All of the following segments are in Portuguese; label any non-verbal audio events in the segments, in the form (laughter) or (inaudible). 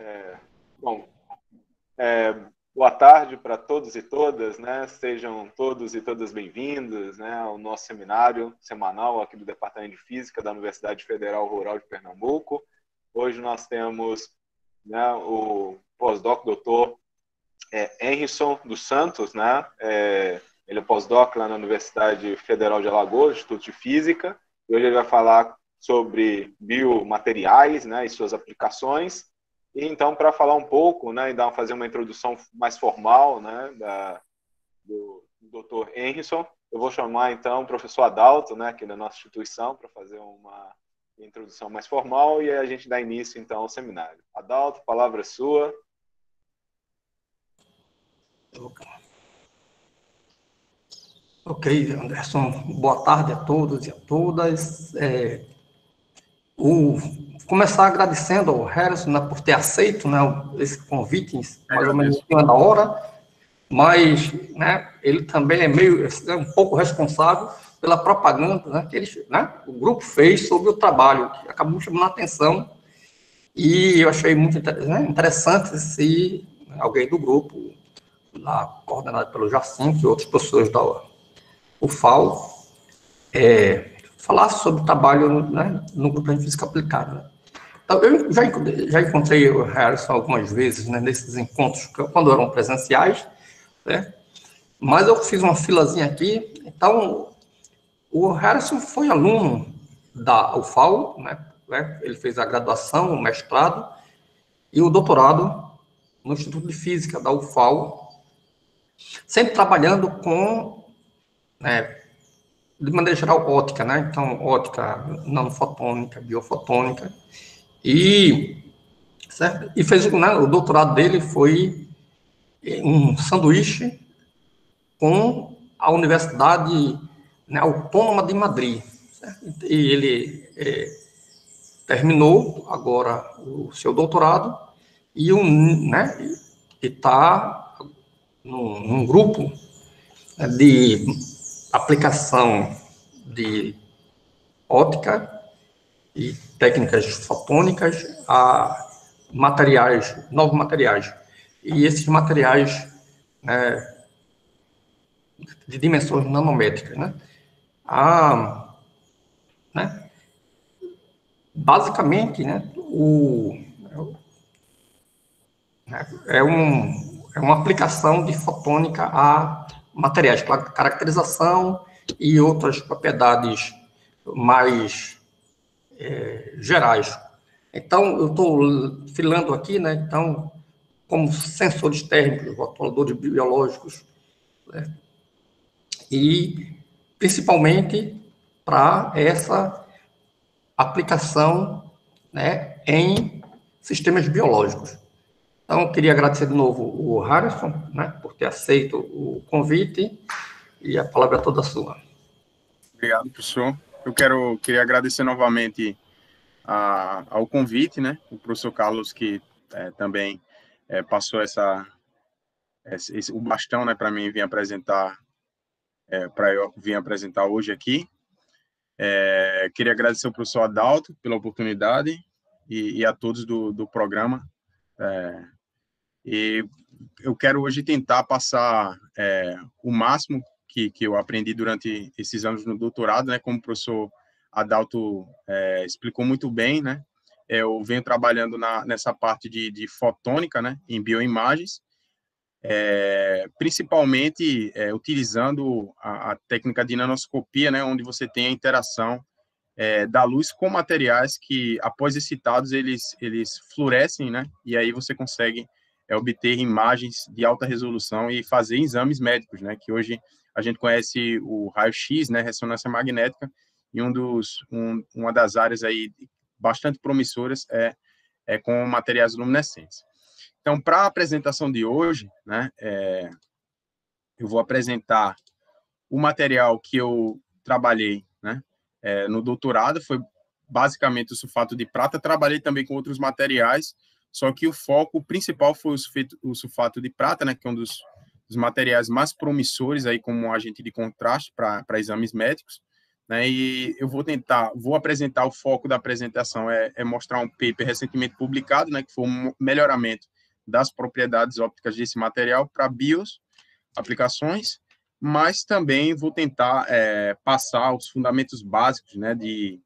É, bom, é, boa tarde para todos e todas, né? Sejam todos e todas bem-vindos, né, ao nosso seminário semanal aqui do Departamento de Física da Universidade Federal Rural de Pernambuco. Hoje nós temos né, o pós-doc doutor é, Henrison dos Santos, né? É, ele é pós-doc lá na Universidade Federal de Alagoas, Instituto de Física. E hoje ele vai falar sobre biomateriais, né, e suas aplicações. E então, para falar um pouco, né, e dar, fazer uma introdução mais formal né, da, do, Dr. Henrison, eu vou chamar então o professor Adalto, né, aqui da nossa instituição, para fazer uma introdução mais formal e aí a gente dá início então ao seminário. Adalto, palavra sua. Ok, Anderson, boa tarde a todos e a todas. É, o, começar agradecendo ao Harrison né, por ter aceito né, esse convite, mais ou menos em cima da hora, mas né, ele também é meio é um pouco responsável pela propaganda né, que eles, né, o grupo fez sobre o trabalho, que acabou chamando a atenção, e eu achei muito né, interessante se alguém do grupo, lá, coordenado pelo Jacinto e outras pessoas da UFAO, é, falar sobre o trabalho né, no grupo de física aplicada. Então, eu já, já encontrei o Harrison algumas vezes né, nesses encontros, quando eram presenciais, né, mas eu fiz uma filazinha aqui. Então, o Harrison foi aluno da UFAL, né, né, ele fez a graduação, o mestrado e o doutorado no Instituto de Física da UFAL, sempre trabalhando com né, de maneira geral, ótica, né? Então, ótica nanofotônica, biofotônica. E, certo? e fez né, o doutorado dele foi um sanduíche com a Universidade né, Autônoma de Madrid. Certo? E ele é, terminou agora o seu doutorado e um, né, está num, num grupo né, de aplicação de ótica e técnicas fotônicas a materiais, novos materiais. E esses materiais né, de dimensões nanométricas. Né? A, né? Basicamente, né, o, né, é, um, é uma aplicação de fotônica a materiais, caracterização e outras propriedades mais é, gerais. Então, eu estou filando aqui, né? Então, como sensores térmicos, rotuladores biológicos, né? e principalmente para essa aplicação né, em sistemas biológicos. Então, queria agradecer de novo o Harrison, né, por ter aceito o convite e a palavra é toda sua. Obrigado, professor. Eu quero queria agradecer novamente a, ao convite, né, o professor Carlos que é, também é, passou essa esse, o bastão, né, para mim vir apresentar é, para eu vir apresentar hoje aqui. É, queria agradecer ao professor Adalto pela oportunidade e, e a todos do, do programa. É, e eu quero hoje tentar passar é, o máximo que, que eu aprendi durante esses anos no doutorado, né? Como o professor Adalto é, explicou muito bem, né? Eu venho trabalhando na, nessa parte de, de fotônica, né? Em bioimagens, é, principalmente é, utilizando a, a, técnica de nanoscopia, né? Onde você tem a interação é, da luz com materiais que, após excitados, eles, eles fluorescem, né? E aí você consegue é obter imagens de alta resolução e fazer exames médicos, né? Que hoje a gente conhece o raio-x, né? Ressonância magnética e um dos, um, uma das áreas aí bastante promissoras é, é com materiais luminescentes. Então, para a apresentação de hoje, né? É, eu vou apresentar o material que eu trabalhei, né? É, no doutorado foi basicamente o sulfato de prata. Trabalhei também com outros materiais, só que o foco principal foi o sulfato, o sulfato de prata, né, que é um dos, dos, materiais mais promissores aí como agente de contraste para exames médicos. Né, e eu vou tentar, vou apresentar o foco da apresentação é, é mostrar um paper recentemente publicado, né, que foi um melhoramento das propriedades ópticas desse material para bios aplicações, mas também vou tentar é, passar os fundamentos básicos, né, de,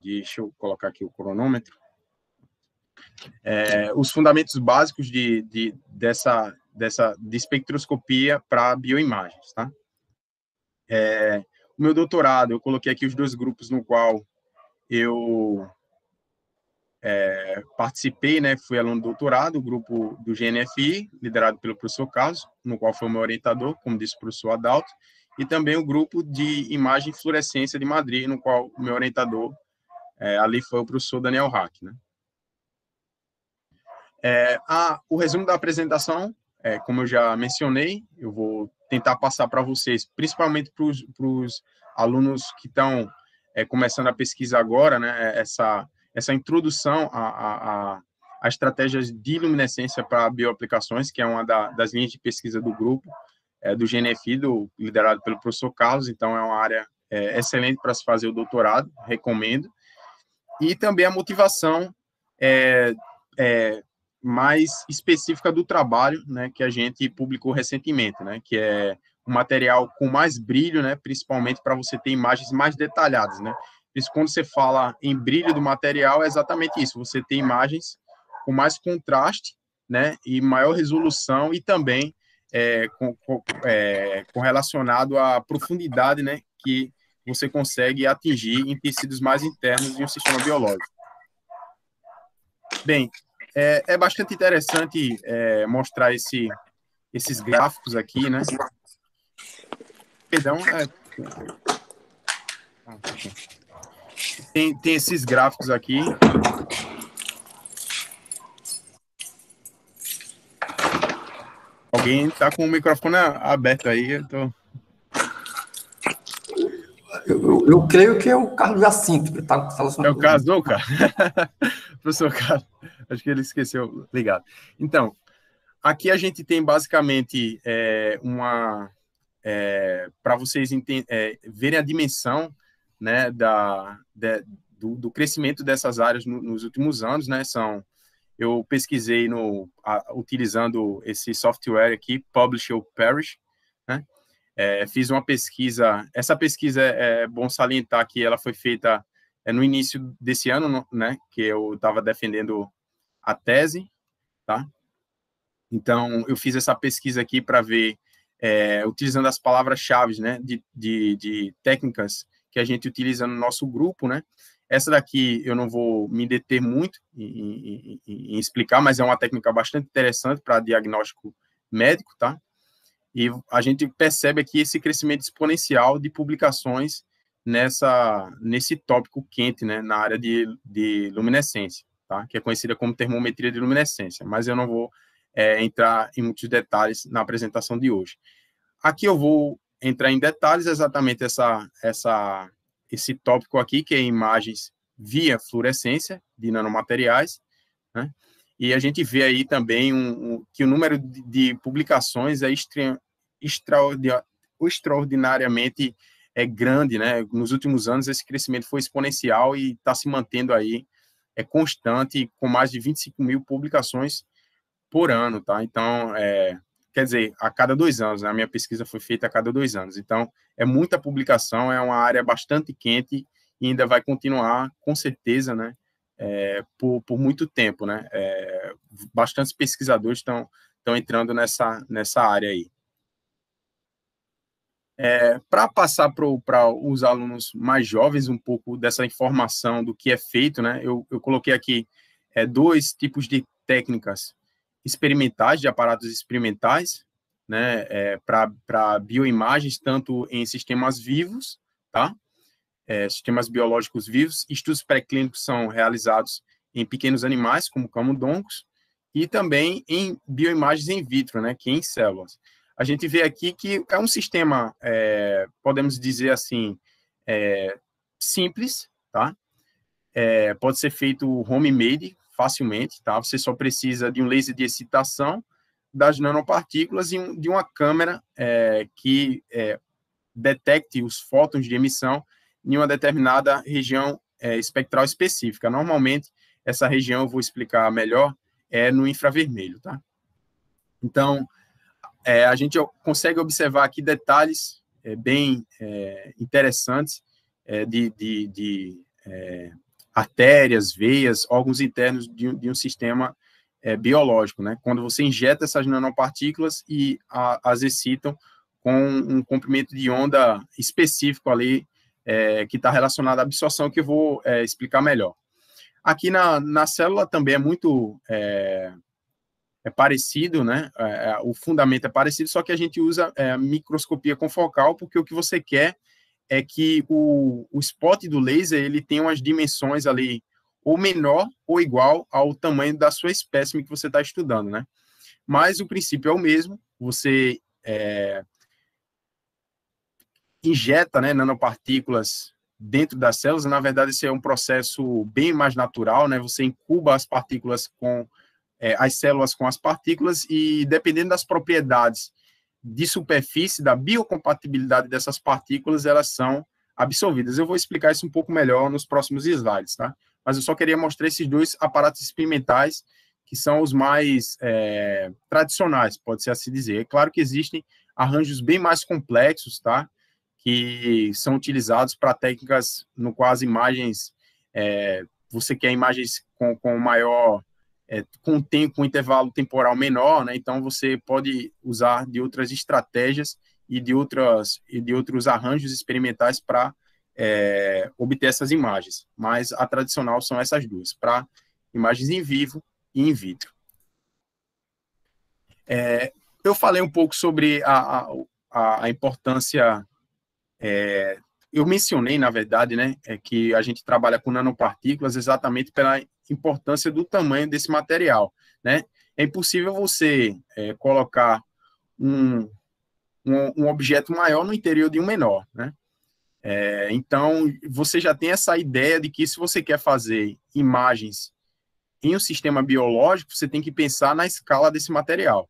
de deixa eu colocar aqui o cronômetro é, os fundamentos básicos de, de, dessa, dessa de espectroscopia para bioimagens. Tá? É, o meu doutorado, eu coloquei aqui os dois grupos no qual eu é, participei, né, fui aluno do doutorado, o grupo do GNFI, liderado pelo professor Carlos, no qual foi meu orientador, como disse o professor Adalto, e também o grupo de imagem e fluorescência de Madrid, no qual o meu orientador é, ali foi o professor Daniel Hack, né? É, o resumo da apresentação, é, como eu já mencionei, eu vou tentar passar para vocês, principalmente para os alunos que estão é, começando a pesquisa agora, né, essa, essa introdução a, a, a, a estratégias de luminescência para bioaplicações, que é uma da, das linhas de pesquisa do grupo, é, do GNFI, do, liderado pelo professor Carlos, então é uma área é, excelente para se fazer o doutorado, recomendo. E também a motivação é, é mais específica do trabalho, né, que a gente publicou recentemente, né, que é um material com mais brilho, né, principalmente para você ter imagens mais detalhadas, né. Isso quando você fala em brilho do material é exatamente isso, você tem imagens com mais contraste, né, e maior resolução e também é, com, com, é, com relacionado à profundidade, né, que você consegue atingir em tecidos mais internos de um sistema biológico. Bem, é, é bastante interessante é, mostrar esse, esses gráficos aqui, né? Perdão. É... Tem, tem esses gráficos aqui. Alguém tá com o microfone aberto aí, eu tô... Eu, eu, eu, creio que é o Carlos Jacinto que está falando. Tá é o Carlos, cara. (laughs) Professor Carlos, acho que ele esqueceu. Ligado. Então, aqui a gente tem basicamente é, uma. É, para vocês é, verem a dimensão né, da, de, do, do, crescimento dessas áreas no, nos últimos anos, né? São, eu pesquisei no, a, utilizando esse software aqui, Publish ou Perish, né? É, fiz uma pesquisa, essa pesquisa é, é bom salientar que ela foi feita é no início desse ano, né, que eu estava defendendo a tese, tá? Então, eu fiz essa pesquisa aqui para ver, é, utilizando as palavras-chave, né, de, de, de, técnicas que a gente utiliza no nosso grupo, né? Essa daqui eu não vou me deter muito em, em, em explicar, mas é uma técnica bastante interessante para diagnóstico médico, tá? E a gente percebe aqui esse crescimento exponencial de publicações nessa, nesse tópico quente, né, na área de, de luminescência, tá? que é conhecida como termometria de luminescência, mas eu não vou é, entrar em muitos detalhes na apresentação de hoje. Aqui eu vou entrar em detalhes exatamente essa, essa, esse tópico aqui, que é imagens via fluorescência de nanomateriais, né? E a gente vê aí também um, um, que o número de, de publicações é extra, extraordinariamente é grande, né? Nos últimos anos esse crescimento foi exponencial e está se mantendo aí, é constante, com mais de 25 mil publicações por ano, tá? Então, é, quer dizer, a cada dois anos, né? A minha pesquisa foi feita a cada dois anos. Então, é muita publicação, é uma área bastante quente e ainda vai continuar, com certeza, né? É, por, por muito tempo, né? É, bastantes pesquisadores estão entrando nessa, nessa área aí. É, para passar para os alunos mais jovens um pouco dessa informação do que é feito, né? Eu, eu coloquei aqui é, dois tipos de técnicas experimentais, de aparatos experimentais, né? É, para bioimagens, tanto em sistemas vivos, tá? É, sistemas biológicos vivos. Estudos pré-clínicos são realizados em pequenos animais, como camundongos, e também em bioimagens in vitro, né? Que em células a gente vê aqui que é um sistema, é, podemos dizer assim, é, simples, tá? É, pode ser feito homemade facilmente, tá? Você só precisa de um laser de excitação, das nanopartículas e um, de uma câmera é, que é, detecte os fótons de emissão em uma determinada região é, espectral específica. Normalmente, essa região, eu vou explicar melhor, é no infravermelho, tá? Então, é, a gente consegue observar aqui detalhes é, bem é, interessantes é, de, de, de é, artérias, veias, órgãos internos de, de um sistema é, biológico. Né? Quando você injeta essas nanopartículas e a, as excitam com um comprimento de onda específico ali, que está relacionado à absorção, que eu vou explicar melhor. Aqui na, na célula também é muito é parecido, né? É, é, o fundamento é parecido, só que a gente usa é, microscopia confocal, porque o que você quer é que o, o spot do laser ele tenha umas dimensões ali ou menor ou igual ao tamanho da sua espécime que você está estudando, né? Mas o princípio é o mesmo, você é, injeta né, nanopartículas dentro das células, na verdade esse é um processo bem mais natural, né? Você incuba as partículas com é, as células com as partículas e dependendo das propriedades de superfície, da biocompatibilidade dessas partículas, elas são absorvidas. Eu vou explicar isso um pouco melhor nos próximos slides, tá? Mas eu só queria mostrar esses dois aparatos experimentais que são os mais é, tradicionais, pode-se assim dizer. É claro que existem arranjos bem mais complexos, tá? Que são utilizados para técnicas no qual as imagens, é, você quer imagens com, com maior é, com um tempo, um intervalo temporal menor, né? Então você pode usar de outras estratégias e de outras e de outros arranjos experimentais para é, obter essas imagens. Mas a tradicional são essas duas, para imagens em vivo e in vitro. É, eu falei um pouco sobre a, a, a importância é, eu mencionei, na verdade, né, é que a gente trabalha com nanopartículas exatamente pela importância do tamanho desse material, né? É impossível você é, colocar um, um, um, objeto maior no interior de um menor, né? É, então, você já tem essa ideia de que se você quer fazer imagens em um sistema biológico, você tem que pensar na escala desse material.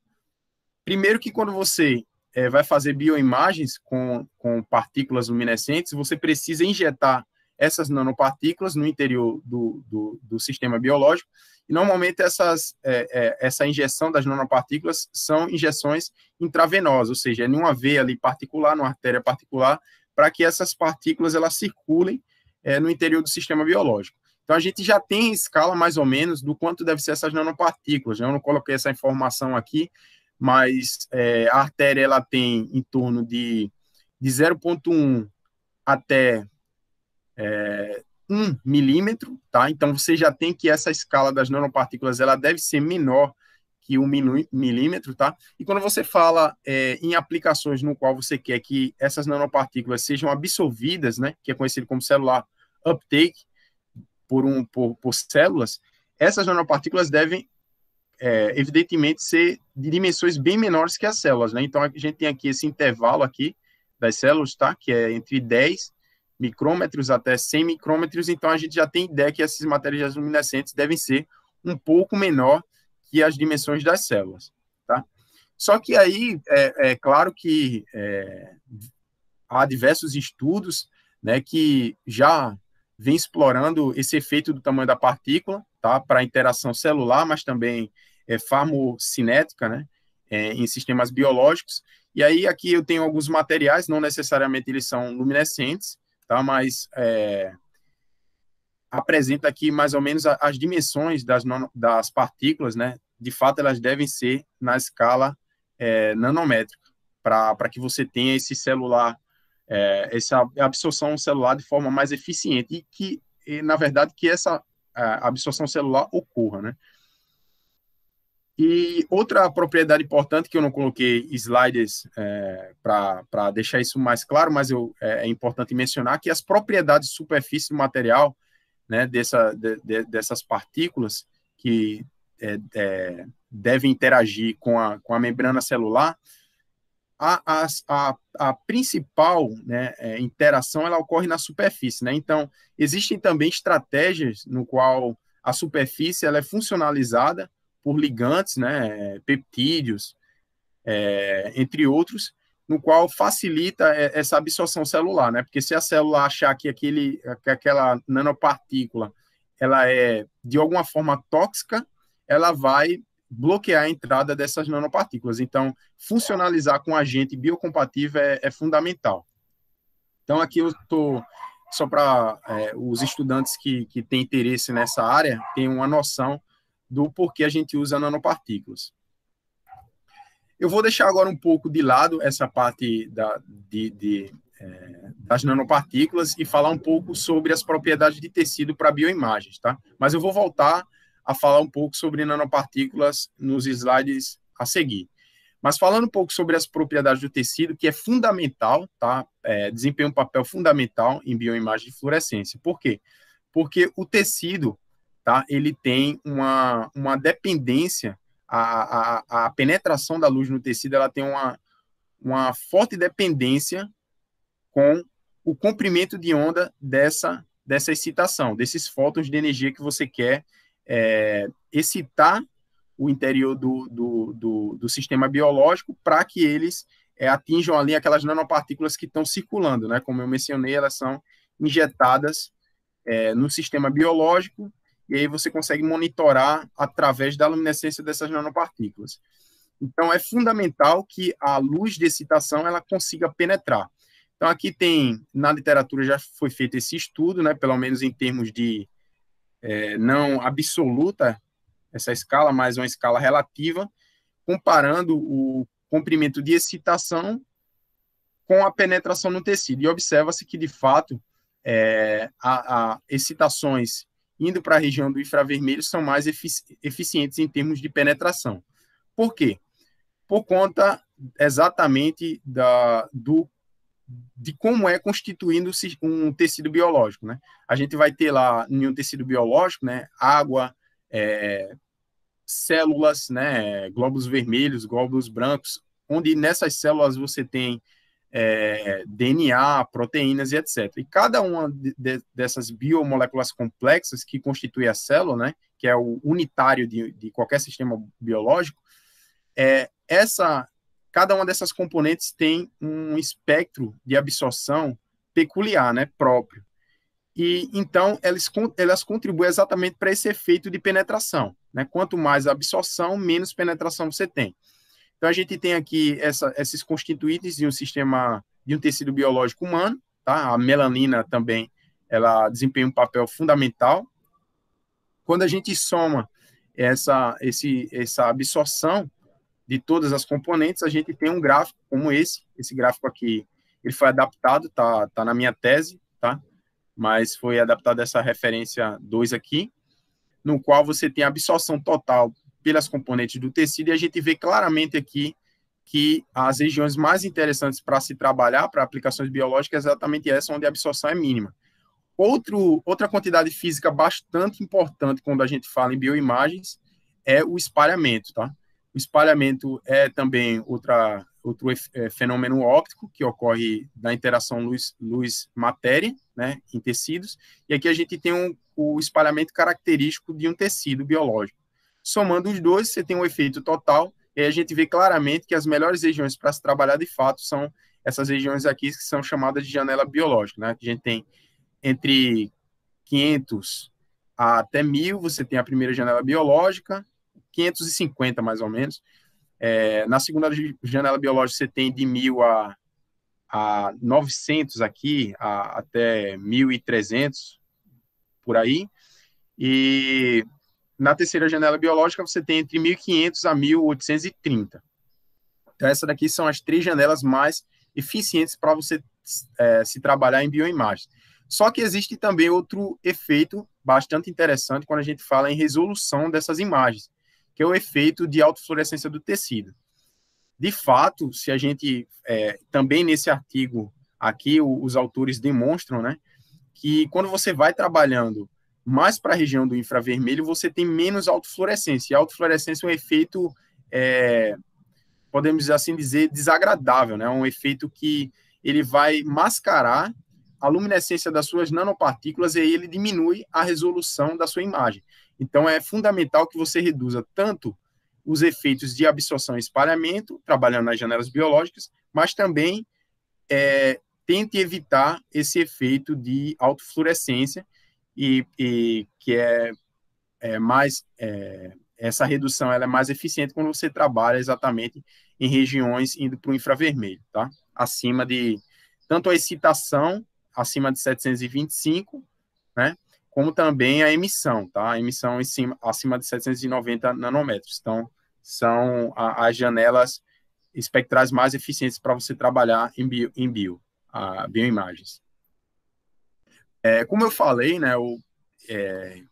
Primeiro que quando você é, vai fazer bioimagens com, com partículas luminescentes, você precisa injetar essas nanopartículas no interior do, do, do sistema biológico. E normalmente essas, é, é, essa injeção das nanopartículas são injeções intravenosas, ou seja, em é uma veia ali particular, numa artéria particular, para que essas partículas elas circulem é, no interior do sistema biológico. Então a gente já tem escala mais ou menos do quanto deve ser essas nanopartículas. Né? Eu não coloquei essa informação aqui, mas é, a artéria ela tem em torno de, de 0,1 até é, 1 milímetro, tá? Então você já tem que essa escala das nanopartículas ela deve ser menor que 1 milímetro, tá? E quando você fala é, em aplicações no qual você quer que essas nanopartículas sejam absorvidas, né? Que é conhecido como celular uptake por, um, por, por células, essas nanopartículas devem é, evidentemente, ser de dimensões bem menores que as células, né? Então, a gente tem aqui esse intervalo aqui das células, tá? Que é entre 10 micrômetros até 100 micrômetros, então a gente já tem ideia que essas matérias luminescentes devem ser um pouco menor que as dimensões das células, tá? Só que aí, é, é claro que é, há diversos estudos, né, que já vem explorando esse efeito do tamanho da partícula, tá? Para interação celular, mas também é, farmocinética, né? É, em sistemas biológicos. E aí aqui eu tenho alguns materiais, não necessariamente eles são luminescentes, tá? Mas é, apresenta aqui mais ou menos a, as dimensões das, das partículas, né? De fato, elas devem ser na escala é, nanométrica, para que você tenha esse celular é, essa absorção celular de forma mais eficiente e que, e, na verdade, que essa é, absorção celular ocorra, né? E outra propriedade importante que eu não coloquei sliders é, para deixar isso mais claro, mas eu, é, é, importante mencionar que as propriedades de superfície do material, né, dessa, de, de, dessas partículas que é, é devem interagir com a, com a membrana celular, a, a, a principal né, é, interação ela ocorre na superfície. Né? Então, existem também estratégias no qual a superfície ela é funcionalizada por ligantes, né, é, peptídeos, é, entre outros, no qual facilita é, essa absorção celular, né? Porque se a célula achar que, aquele, que aquela nanopartícula ela é de alguma forma tóxica, ela vai bloquear a entrada dessas nanopartículas. Então, funcionalizar com agente biocompatível é, é fundamental. Então, aqui eu estou, só para é, os estudantes que, que têm interesse nessa área, tem uma noção do porquê a gente usa nanopartículas. Eu vou deixar agora um pouco de lado essa parte da, de, de, é, das nanopartículas e falar um pouco sobre as propriedades de tecido para bioimagens, tá? Mas eu vou voltar a falar um pouco sobre nanopartículas nos slides a seguir. Mas falando um pouco sobre as propriedades do tecido, que é fundamental, tá? É, desempenha um papel fundamental em bioimagem de fluorescência. Por quê? Porque o tecido, tá? Ele tem uma, uma dependência, a, a, a penetração da luz no tecido, ela tem uma, uma forte dependência com o comprimento de onda dessa, dessa excitação, desses fótons de energia que você quer é, excitar tá o interior do, do, do, do sistema biológico para que eles é, atinjam ali aquelas nanopartículas que estão circulando, né? Como eu mencionei, elas são injetadas é, no sistema biológico e aí você consegue monitorar através da luminescência dessas nanopartículas. Então é fundamental que a luz de excitação ela consiga penetrar. Então aqui tem na literatura já foi feito esse estudo, né? Pelo menos em termos de é, não absoluta, essa escala, mas uma escala relativa, comparando o comprimento de excitação com a penetração no tecido. E observa-se que, de fato, é, a, a excitações indo para a região do infravermelho são mais efici eficientes em termos de penetração. Por quê? Por conta exatamente da, do de como é constituindo um tecido biológico, né? A gente vai ter lá em um tecido biológico, né, água, é, células, né, glóbulos vermelhos, glóbulos brancos, onde nessas células você tem é, DNA, proteínas e etc. E cada uma de, dessas biomoléculas complexas que constitui a célula, né, que é o unitário de, de qualquer sistema biológico, é, essa cada uma dessas componentes tem um espectro de absorção peculiar, né, próprio. E então elas, elas contribuem exatamente para esse efeito de penetração, né? Quanto mais absorção, menos penetração você tem. Então a gente tem aqui essa, esses constituintes de um sistema de um tecido biológico humano, tá? A melanina também ela desempenha um papel fundamental. Quando a gente soma essa esse essa absorção de todas as componentes, a gente tem um gráfico como esse. Esse gráfico aqui, ele foi adaptado, tá, tá na minha tese, tá? Mas foi adaptado essa referência 2 aqui, no qual você tem a absorção total pelas componentes do tecido e a gente vê claramente aqui que as regiões mais interessantes para se trabalhar para aplicações biológicas é exatamente essa onde a absorção é mínima. Outro, outra quantidade física bastante importante quando a gente fala em bioimagens é o espalhamento, tá? O espalhamento é também outra, outro é, fenômeno óptico que ocorre na interação luz-matéria luz, né, em tecidos. E aqui a gente tem um, o espalhamento característico de um tecido biológico. Somando os dois, você tem um efeito total. E a gente vê claramente que as melhores regiões para se trabalhar de fato são essas regiões aqui que são chamadas de janela biológica. Né? A gente tem entre 500 até 1000, você tem a primeira janela biológica, 550 mais ou menos. É, na segunda janela biológica você tem de 1.000 a, a 900 aqui, a, até 1.300 por aí. E na terceira janela biológica você tem entre 1.500 a 1.830. Então, essas daqui são as três janelas mais eficientes para você é, se trabalhar em bioimagem. Só que existe também outro efeito bastante interessante quando a gente fala em resolução dessas imagens, que é o efeito de autofluorescência do tecido. De fato, se a gente é, também nesse artigo aqui o, os autores demonstram, né, que quando você vai trabalhando mais para a região do infravermelho, você tem menos autofluorescência. E a autofluorescência é um efeito, é, podemos assim dizer, desagradável, né? É um efeito que ele vai mascarar a luminescência das suas nanopartículas e ele diminui a resolução da sua imagem. Então, é fundamental que você reduza tanto os efeitos de absorção e espalhamento, trabalhando nas janelas biológicas, mas também é, tente evitar esse efeito de autofluorescência, e, e que é, é mais. É, essa redução ela é mais eficiente quando você trabalha exatamente em regiões indo para o infravermelho, tá? Acima de tanto a excitação, acima de 725, né? como também a emissão, tá? A emissão em cima, acima de 790 nanômetros. Então, são a, as janelas espectrais mais eficientes para você trabalhar em bio, em bio a, bioimagens. É, como eu falei, né, eu é,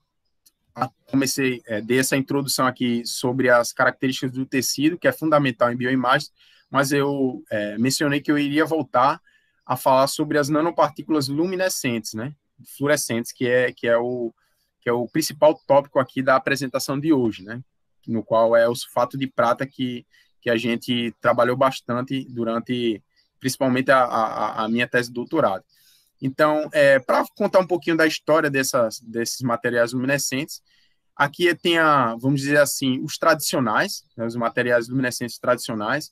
comecei, é, dei essa introdução aqui sobre as características do tecido, que é fundamental em bioimagens, mas eu é, mencionei que eu iria voltar a falar sobre as nanopartículas luminescentes, né? fluorescentes, que é, que é, o, que é o principal tópico aqui da apresentação de hoje, né? no qual é o sulfato de prata que, que a gente trabalhou bastante durante, principalmente, a, a, a minha tese de doutorado. Então, é, para contar um pouquinho da história dessas, desses materiais luminescentes, aqui tem, a, vamos dizer assim, os tradicionais, né, os materiais luminescentes tradicionais,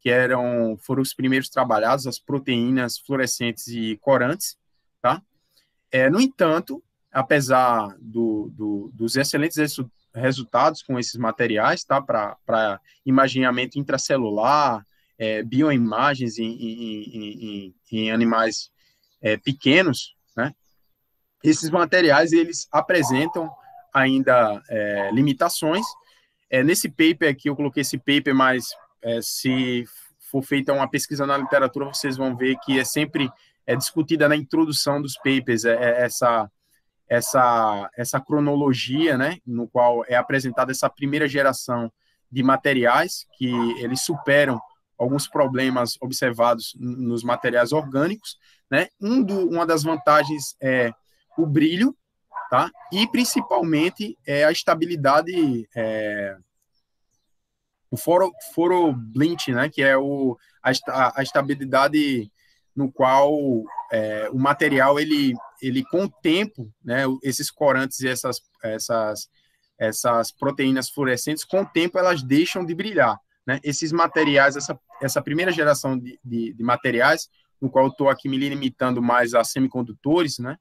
que eram foram os primeiros trabalhados, as proteínas fluorescentes e corantes, tá? É, no entanto, apesar do, do, dos excelentes resu resultados com esses materiais, tá, para imaginamento intracelular, é, bioimagens em, em, em, em animais é, pequenos, né? Esses materiais eles apresentam ainda é, limitações. É, nesse paper aqui eu coloquei esse paper, mas é, se for feita uma pesquisa na literatura vocês vão ver que é sempre é discutida na introdução dos papers é, é, essa essa essa cronologia, né, no qual é apresentada essa primeira geração de materiais que eles superam alguns problemas observados nos materiais orgânicos, né? Um do, uma das vantagens é o brilho, tá? E principalmente é a estabilidade, é, o foro, foro blint, né? Que é o a, a estabilidade no qual é, o material ele, ele com o tempo, né, esses corantes e essas, essas, essas proteínas fluorescentes, com o tempo elas deixam de brilhar. Né? Esses materiais, essa, essa primeira geração de, de, de materiais, no qual estou aqui me limitando mais a semicondutores, né,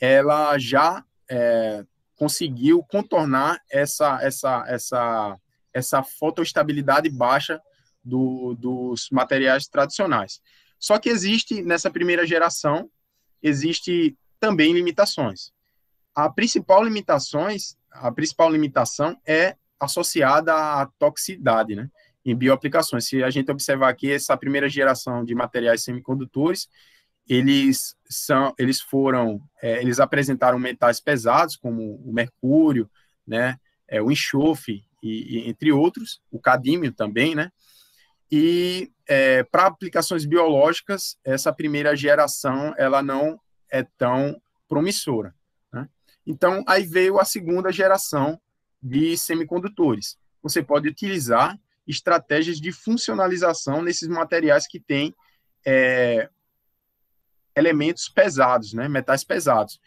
ela já é, conseguiu contornar essa, essa, essa, essa fotoestabilidade baixa do, dos materiais tradicionais. Só que existe, nessa primeira geração, existe também limitações. A principal limitações, a principal limitação é associada à toxicidade, né? Em bioaplicações. Se a gente observar aqui essa primeira geração de materiais semicondutores, eles são, eles foram, é, eles apresentaram metais pesados como o mercúrio, né? É, o enxofre e, e entre outros, o cadímio também, né? E é, para aplicações biológicas, essa primeira geração ela não é tão promissora. Né? Então, aí veio a segunda geração de semicondutores. Você pode utilizar estratégias de funcionalização nesses materiais que têm é, elementos pesados, né, metais pesados.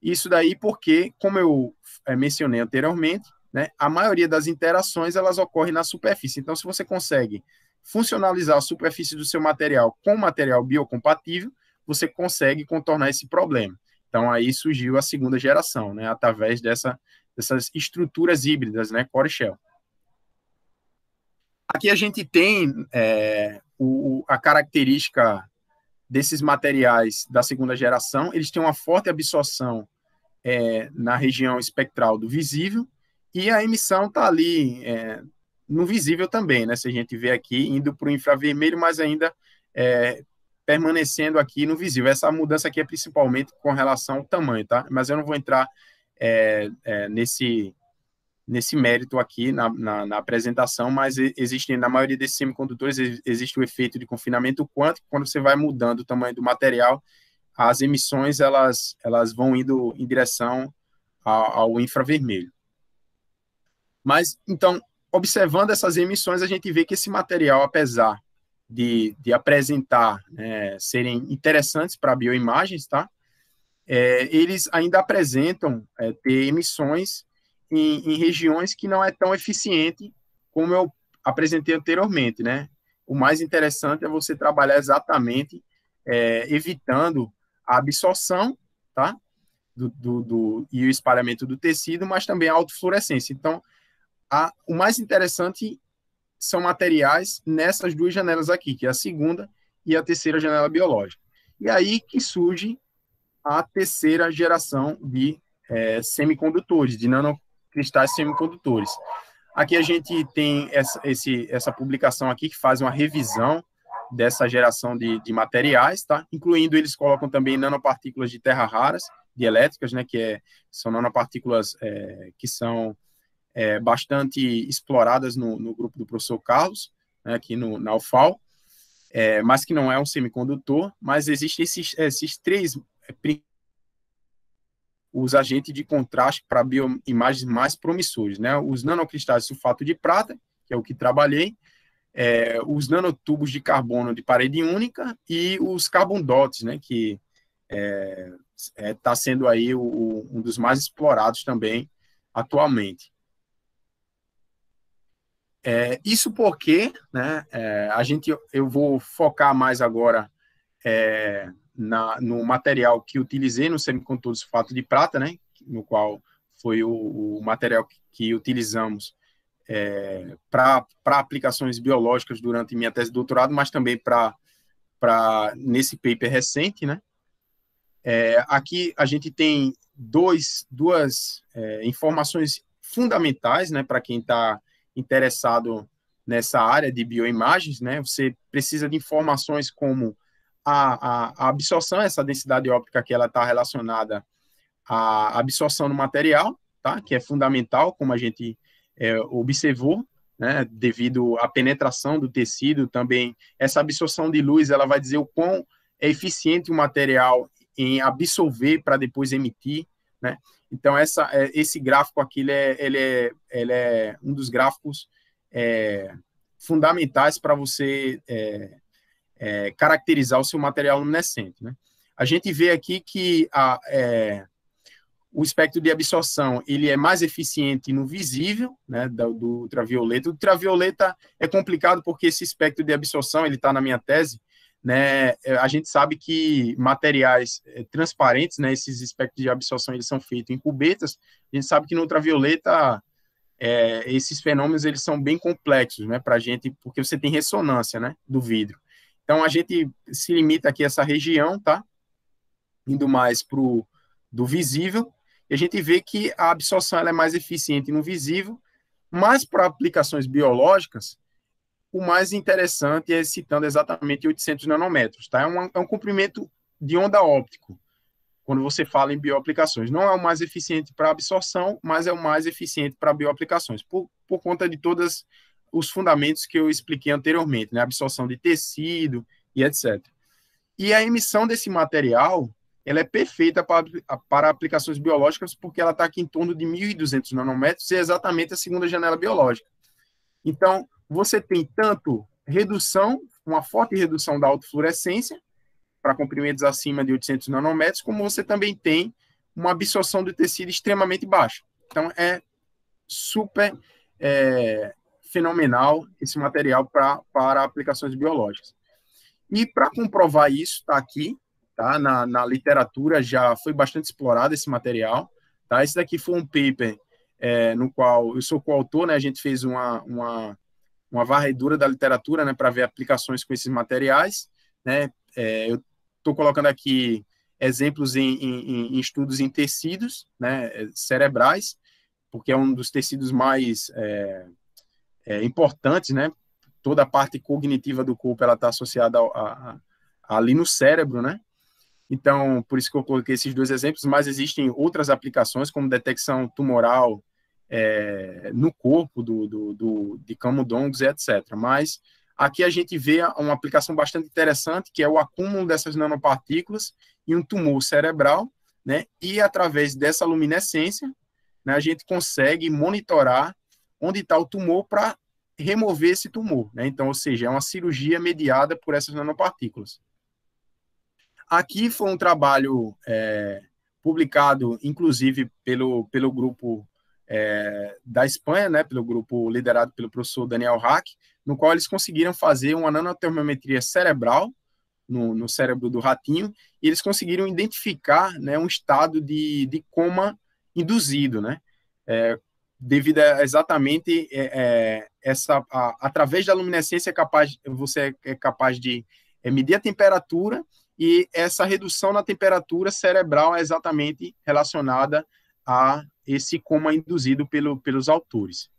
Isso daí porque, como eu é, mencionei anteriormente, né, a maioria das interações elas ocorrem na superfície. Então, se você consegue funcionalizar a superfície do seu material com material biocompatível, você consegue contornar esse problema. Então aí surgiu a segunda geração, né, através dessa, dessas estruturas híbridas, né, core shell. Aqui a gente tem é, o, a característica desses materiais da segunda geração, eles têm uma forte absorção é, na região espectral do visível e a emissão está ali é, no visível também, né? Se a gente vê aqui indo para o infravermelho, mas ainda é, permanecendo aqui no visível. Essa mudança aqui é principalmente com relação ao tamanho, tá? Mas eu não vou entrar é, é, nesse, nesse mérito aqui na, na, na, apresentação, mas existe, na maioria desses semicondutores, existe o efeito de confinamento quântico, quando você vai mudando o tamanho do material, as emissões elas, elas vão indo em direção ao, ao infravermelho. Mas, então, observando essas emissões, a gente vê que esse material, apesar de, de apresentar, é, serem interessantes para bioimagens, tá? É, eles ainda apresentam é, ter emissões em, em, regiões que não é tão eficiente como eu apresentei anteriormente, né? O mais interessante é você trabalhar exatamente é, evitando a absorção, tá? Do, do, do, e o espalhamento do tecido, mas também a autofluorescência. Então, a, o mais interessante são materiais nessas duas janelas aqui, que é a segunda e a terceira janela biológica. E aí que surge a terceira geração de é, semicondutores, de nanocristais semicondutores. Aqui a gente tem essa, esse, essa publicação aqui que faz uma revisão dessa geração de, de materiais, tá? Incluindo eles colocam também nanopartículas de terra raras, dielétricas, né? Que é, são nanopartículas é, que são é, bastante exploradas no, no, grupo do professor Carlos, né, aqui no, na UFAO, é, mas que não é um semicondutor, mas existem esses, esses três é, os agentes de contraste para bioimagens mais promissores, né? Os nanocristais de sulfato de prata, que é o que trabalhei, é, os nanotubos de carbono de parede única e os carbon dots, né? Que está é, é, tá sendo aí o, um dos mais explorados também atualmente. É, isso porque né, é, a gente, eu vou focar mais agora é, na, no material que utilizei no de Fato de Prata, né, no qual foi o, o material que, que utilizamos é, para aplicações biológicas durante minha tese de doutorado, mas também para nesse paper recente. Né. É, aqui a gente tem dois, duas é, informações fundamentais né, para quem está interessado nessa área de bioimagens, né? Você precisa de informações como a, a, a absorção, essa densidade óptica que ela está relacionada à absorção no material, tá? Que é fundamental, como a gente é, observou, né? Devido à penetração do tecido, também essa absorção de luz, ela vai dizer o quão é eficiente o material em absorver para depois emitir, né? Então, essa, é, esse gráfico aqui ele é, ele é, ele é um dos gráficos é, fundamentais para você é, é, caracterizar o seu material luminescente. Né? A gente vê aqui que a, é, o espectro de absorção ele é mais eficiente no visível, né, do, do ultravioleta. O ultravioleta é complicado porque esse espectro de absorção, ele está na minha tese, né, é, a gente sabe que materiais é, transparentes, né, esses espectros de absorção, eles são feitos em cubetas. A gente sabe que no ultravioleta é, esses fenômenos eles são bem complexos, né, para a gente, porque você tem ressonância, né, do vidro. Então a gente se limita aqui a essa região, tá? Indo mais pro do visível, e a gente vê que a absorção ela é mais eficiente no visível, mas para aplicações biológicas, o mais interessante é citando exatamente 800 nanômetros, tá? É um, é um comprimento de onda óptico, quando você fala em bioaplicações. Não é o mais eficiente para absorção, mas é o mais eficiente para bioaplicações, por, por conta de todos os fundamentos que eu expliquei anteriormente, né? Absorção de tecido e etc. E a emissão desse material, ela é perfeita para, para aplicações biológicas, porque ela está aqui em torno de 1.200 nanômetros, e é exatamente a segunda janela biológica. Então, você tem tanto redução, uma forte redução da autofluorescência, para comprimentos acima de 800 nanômetros, como você também tem uma absorção do tecido extremamente baixa. Então, é super é, fenomenal esse material pra, para aplicações biológicas. E para comprovar isso, está aqui, tá? Na, na, literatura já foi bastante explorado esse material. Tá? Esse daqui foi um paper é, no qual eu sou coautor, né? A gente fez uma, uma uma varredura da literatura né, para ver aplicações com esses materiais. Né? É, eu estou colocando aqui exemplos em, em, em, estudos em tecidos né, é, cerebrais, porque é um dos tecidos mais é, é, importantes, né? Toda a parte cognitiva do corpo ela está associada a, a, a, ali no cérebro, né? Então, por isso que eu coloquei esses dois exemplos, mas existem outras aplicações, como detecção tumoral, é, no corpo do, do, do, de camundongos, etc. Mas aqui a gente vê uma aplicação bastante interessante, que é o acúmulo dessas nanopartículas em um tumor cerebral, né? e através dessa luminescência, né, a gente consegue monitorar onde está o tumor para remover esse tumor. Né? Então, ou seja, é uma cirurgia mediada por essas nanopartículas. Aqui foi um trabalho é, publicado, inclusive, pelo, pelo grupo é, da Espanha, né, pelo grupo liderado pelo professor Daniel Hack, no qual eles conseguiram fazer uma nanotermometria cerebral no, no cérebro do ratinho e eles conseguiram identificar né, um estado de, de coma induzido, né, é, devido a exatamente é, é essa a, através da luminescência capaz você é capaz de é, medir a temperatura e essa redução na temperatura cerebral é exatamente relacionada à esse coma é induzido pelo, pelos autores.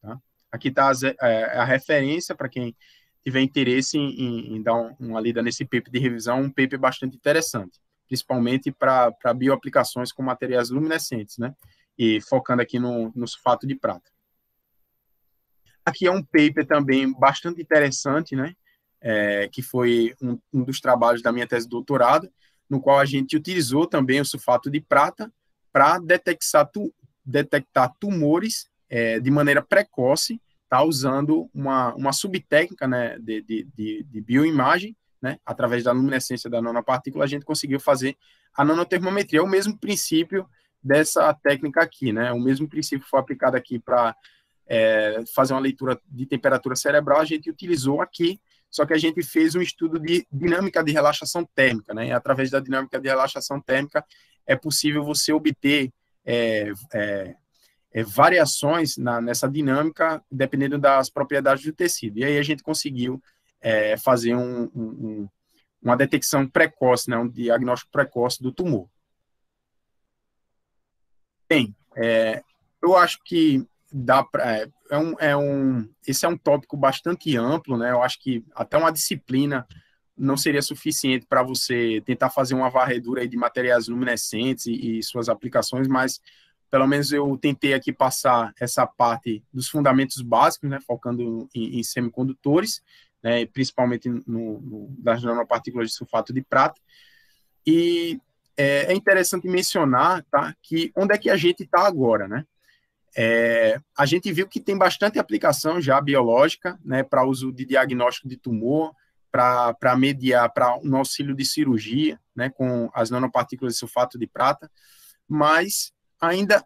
Tá? Aqui está a, é, é a, referência para quem tiver interesse em, em dar uma lida nesse paper de revisão, um paper bastante interessante, principalmente para bioaplicações com materiais luminescentes, né? E focando aqui no, no sulfato de prata. Aqui é um paper também bastante interessante, né? É, que foi um, um, dos trabalhos da minha tese de doutorado, no qual a gente utilizou também o sulfato de prata para detectar, tu, detectar tumores é, de maneira precoce, tá? usando uma, uma subtécnica né, de, de, de, de bioimagem, né? através da luminescência da nanopartícula, a gente conseguiu fazer a nanotermometria. É o mesmo princípio dessa técnica aqui, né? O mesmo princípio foi aplicado aqui para é, fazer uma leitura de temperatura cerebral, a gente utilizou aqui, só que a gente fez um estudo de dinâmica de relaxação térmica, né? E através da dinâmica de relaxação térmica, é possível você obter é, é, é, variações na, nessa dinâmica, dependendo das propriedades do tecido. E aí a gente conseguiu é, fazer um, um, uma detecção precoce, né, um diagnóstico precoce do tumor. Bem, é, eu acho que dá pra, é, é um, é um, esse é um tópico bastante amplo, né? Eu acho que até uma disciplina não seria suficiente para você tentar fazer uma varredura de materiais luminescentes e, e, suas aplicações, mas pelo menos eu tentei aqui passar essa parte dos fundamentos básicos, né, focando em, em semicondutores, né, principalmente no, no, das nanopartículas de sulfato de prata. E é, é interessante mencionar tá, que onde é que a gente está agora, né? É, a gente viu que tem bastante aplicação já biológica, né, para uso de diagnóstico de tumor, para mediar para um auxílio de cirurgia, né, com as nanopartículas de sulfato de prata, mas ainda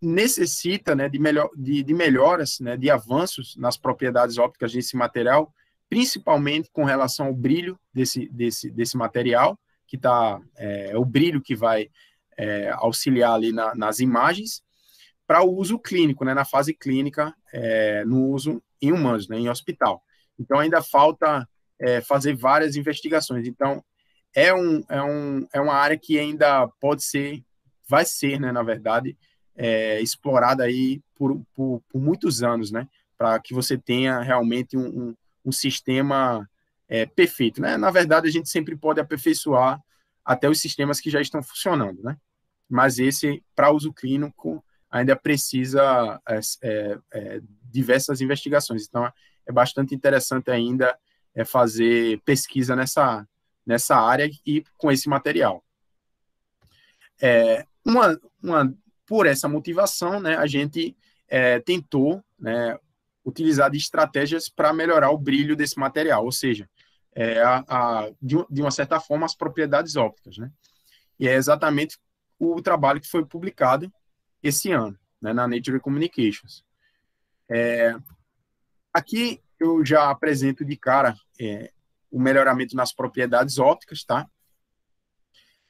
necessita né, de, melhor, de, de melhoras, né, de avanços nas propriedades ópticas desse material, principalmente com relação ao brilho desse, desse, desse material, que tá, é, é o brilho que vai é, auxiliar ali na, nas imagens, para o uso clínico, né, na fase clínica, é, no uso em humanos, né, em hospital. Então ainda falta é, fazer várias investigações. Então, é, um, é, um, é uma área que ainda pode ser, vai ser, né, na verdade, é, explorada aí por, por, por, muitos anos, né? Para que você tenha realmente um, um, um sistema é, perfeito, né? Na verdade, a gente sempre pode aperfeiçoar até os sistemas que já estão funcionando, né? Mas esse, para uso clínico, ainda precisa é, é, é, diversas investigações. Então, é bastante interessante ainda é fazer pesquisa nessa, nessa área e com esse material. É, uma, uma, por essa motivação, né, a gente é, tentou né, utilizar de estratégias para melhorar o brilho desse material, ou seja, é, a, a, de, de, uma certa forma, as propriedades ópticas. Né? E é exatamente o trabalho que foi publicado esse ano, né, na Nature Communications. É, aqui eu já apresento de cara é, o melhoramento nas propriedades ópticas, tá?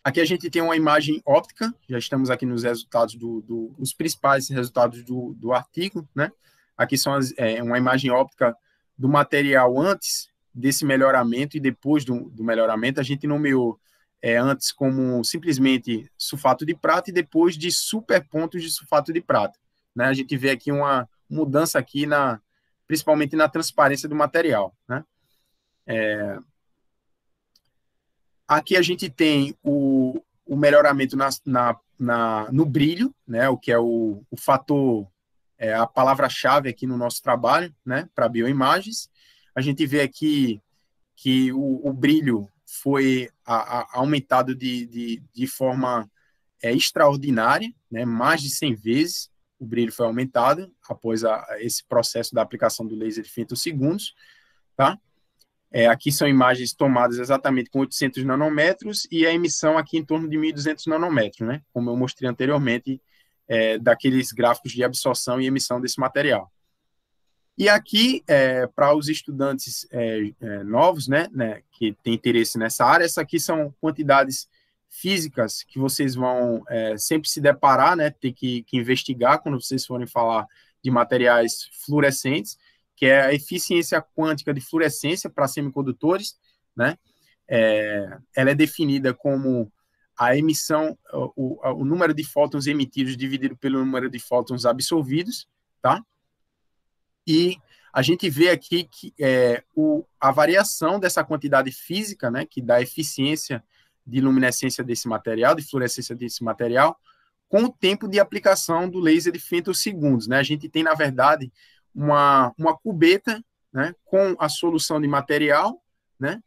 Aqui a gente tem uma imagem óptica, já estamos aqui nos resultados do, do os principais resultados do, do artigo, né? Aqui são as, é, uma imagem óptica do material antes desse melhoramento e depois do, do melhoramento. A gente nomeou é, antes como simplesmente sulfato de prata e depois de super pontos de sulfato de prata. Né? A gente vê aqui uma mudança aqui na, principalmente na transparência do material. Né? É... Aqui a gente tem o, o melhoramento na, na, na, no brilho, né? o que é o, o fator, é a palavra-chave aqui no nosso trabalho né? para bioimagens. A gente vê aqui que o, o brilho foi a, a aumentado de, de, de forma é, extraordinária, né? mais de 100 vezes o brilho foi aumentado após a, esse processo da aplicação do laser de fintos segundos, tá? É, aqui são imagens tomadas exatamente com 800 nanômetros e a emissão aqui em torno de 1.200 nanômetros, né? Como eu mostrei anteriormente, é, daqueles gráficos de absorção e emissão desse material. E aqui, é, para os estudantes é, é, novos, né, né, que têm interesse nessa área, essas aqui são quantidades físicas que vocês vão é, sempre se deparar, né? Ter que, que investigar quando vocês forem falar de materiais fluorescentes, que é a eficiência quântica de fluorescência para semicondutores, né? É, ela é definida como a emissão, o, o, número de fótons emitidos dividido pelo número de fótons absorvidos, tá? E a gente vê aqui que é, o, a variação dessa quantidade física, né, que dá eficiência de luminescência desse material, de fluorescência desse material, com o tempo de aplicação do laser de femtosegundos. Né? A gente tem, na verdade, uma, uma cubeta né, com a solução de material, né,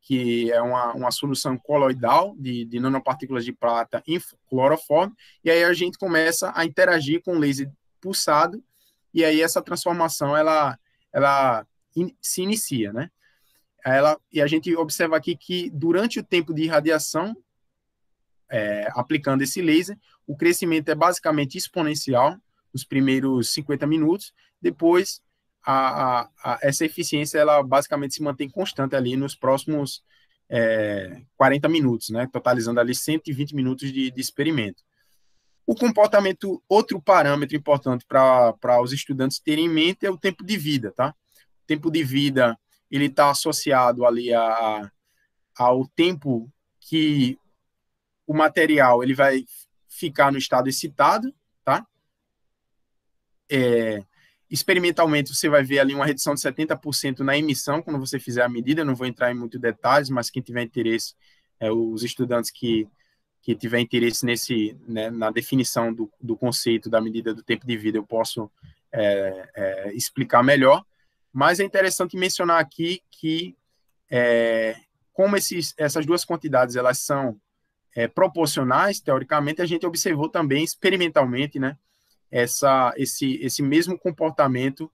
que é uma, uma solução coloidal de, de nanopartículas de prata em cloroforme, e aí a gente começa a interagir com o laser pulsado, e aí essa transformação ela, ela in, se inicia, né? Ela, e a gente observa aqui que durante o tempo de irradiação, é, aplicando esse laser, o crescimento é basicamente exponencial nos primeiros 50 minutos, depois a, a, a, essa eficiência ela basicamente se mantém constante ali nos próximos é, 40 minutos, né, totalizando ali 120 minutos de, de experimento. O comportamento, outro parâmetro importante para os estudantes terem em mente é o tempo de vida, tá? O tempo de vida ele está associado ali a, a, ao tempo que o material ele vai ficar no estado excitado, tá? É, experimentalmente você vai ver ali uma redução de 70% na emissão quando você fizer a medida. Eu não vou entrar em muitos detalhes, mas quem tiver interesse, é, os estudantes que que tiver interesse nesse né, na definição do, do conceito da medida do tempo de vida, eu posso é, é, explicar melhor. Mas é interessante mencionar aqui que é, como esses, essas duas quantidades elas são é, proporcionais, teoricamente, a gente observou também experimentalmente, né, essa, esse, esse mesmo comportamento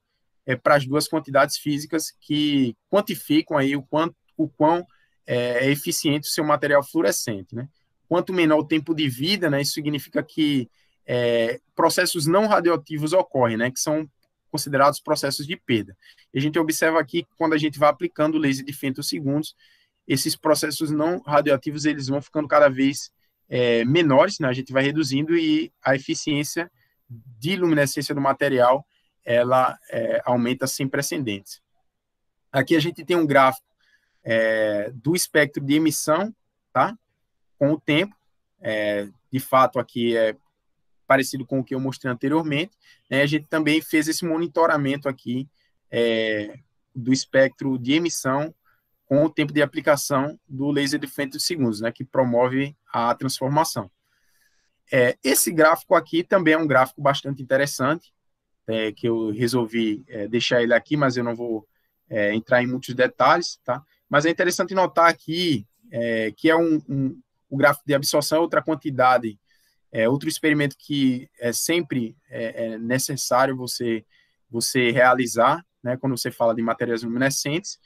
é, para as duas quantidades físicas que quantificam aí o quanto o quão é, é eficiente o seu material fluorescente, né? Quanto menor o tempo de vida, né, isso significa que é, processos não radioativos ocorrem, né, que são considerados processos de perda. E a gente observa aqui que quando a gente vai aplicando o laser de femtosegundos, esses processos não radioativos eles vão ficando cada vez é, menores, né? a gente vai reduzindo e a eficiência de luminescência do material ela é, aumenta sem precedentes. Aqui a gente tem um gráfico é, do espectro de emissão, tá? Com o tempo, é, de fato aqui é parecido com o que eu mostrei anteriormente, né, a gente também fez esse monitoramento aqui é, do espectro de emissão com o tempo de aplicação do laser de frente de segundos, né, que promove a transformação. É, esse gráfico aqui também é um gráfico bastante interessante, é, que eu resolvi é, deixar ele aqui, mas eu não vou é, entrar em muitos detalhes, tá? Mas é interessante notar aqui é, que é um, um o gráfico de absorção é outra quantidade é outro experimento que é sempre é, é necessário você você realizar, né, quando você fala de materiais luminescentes,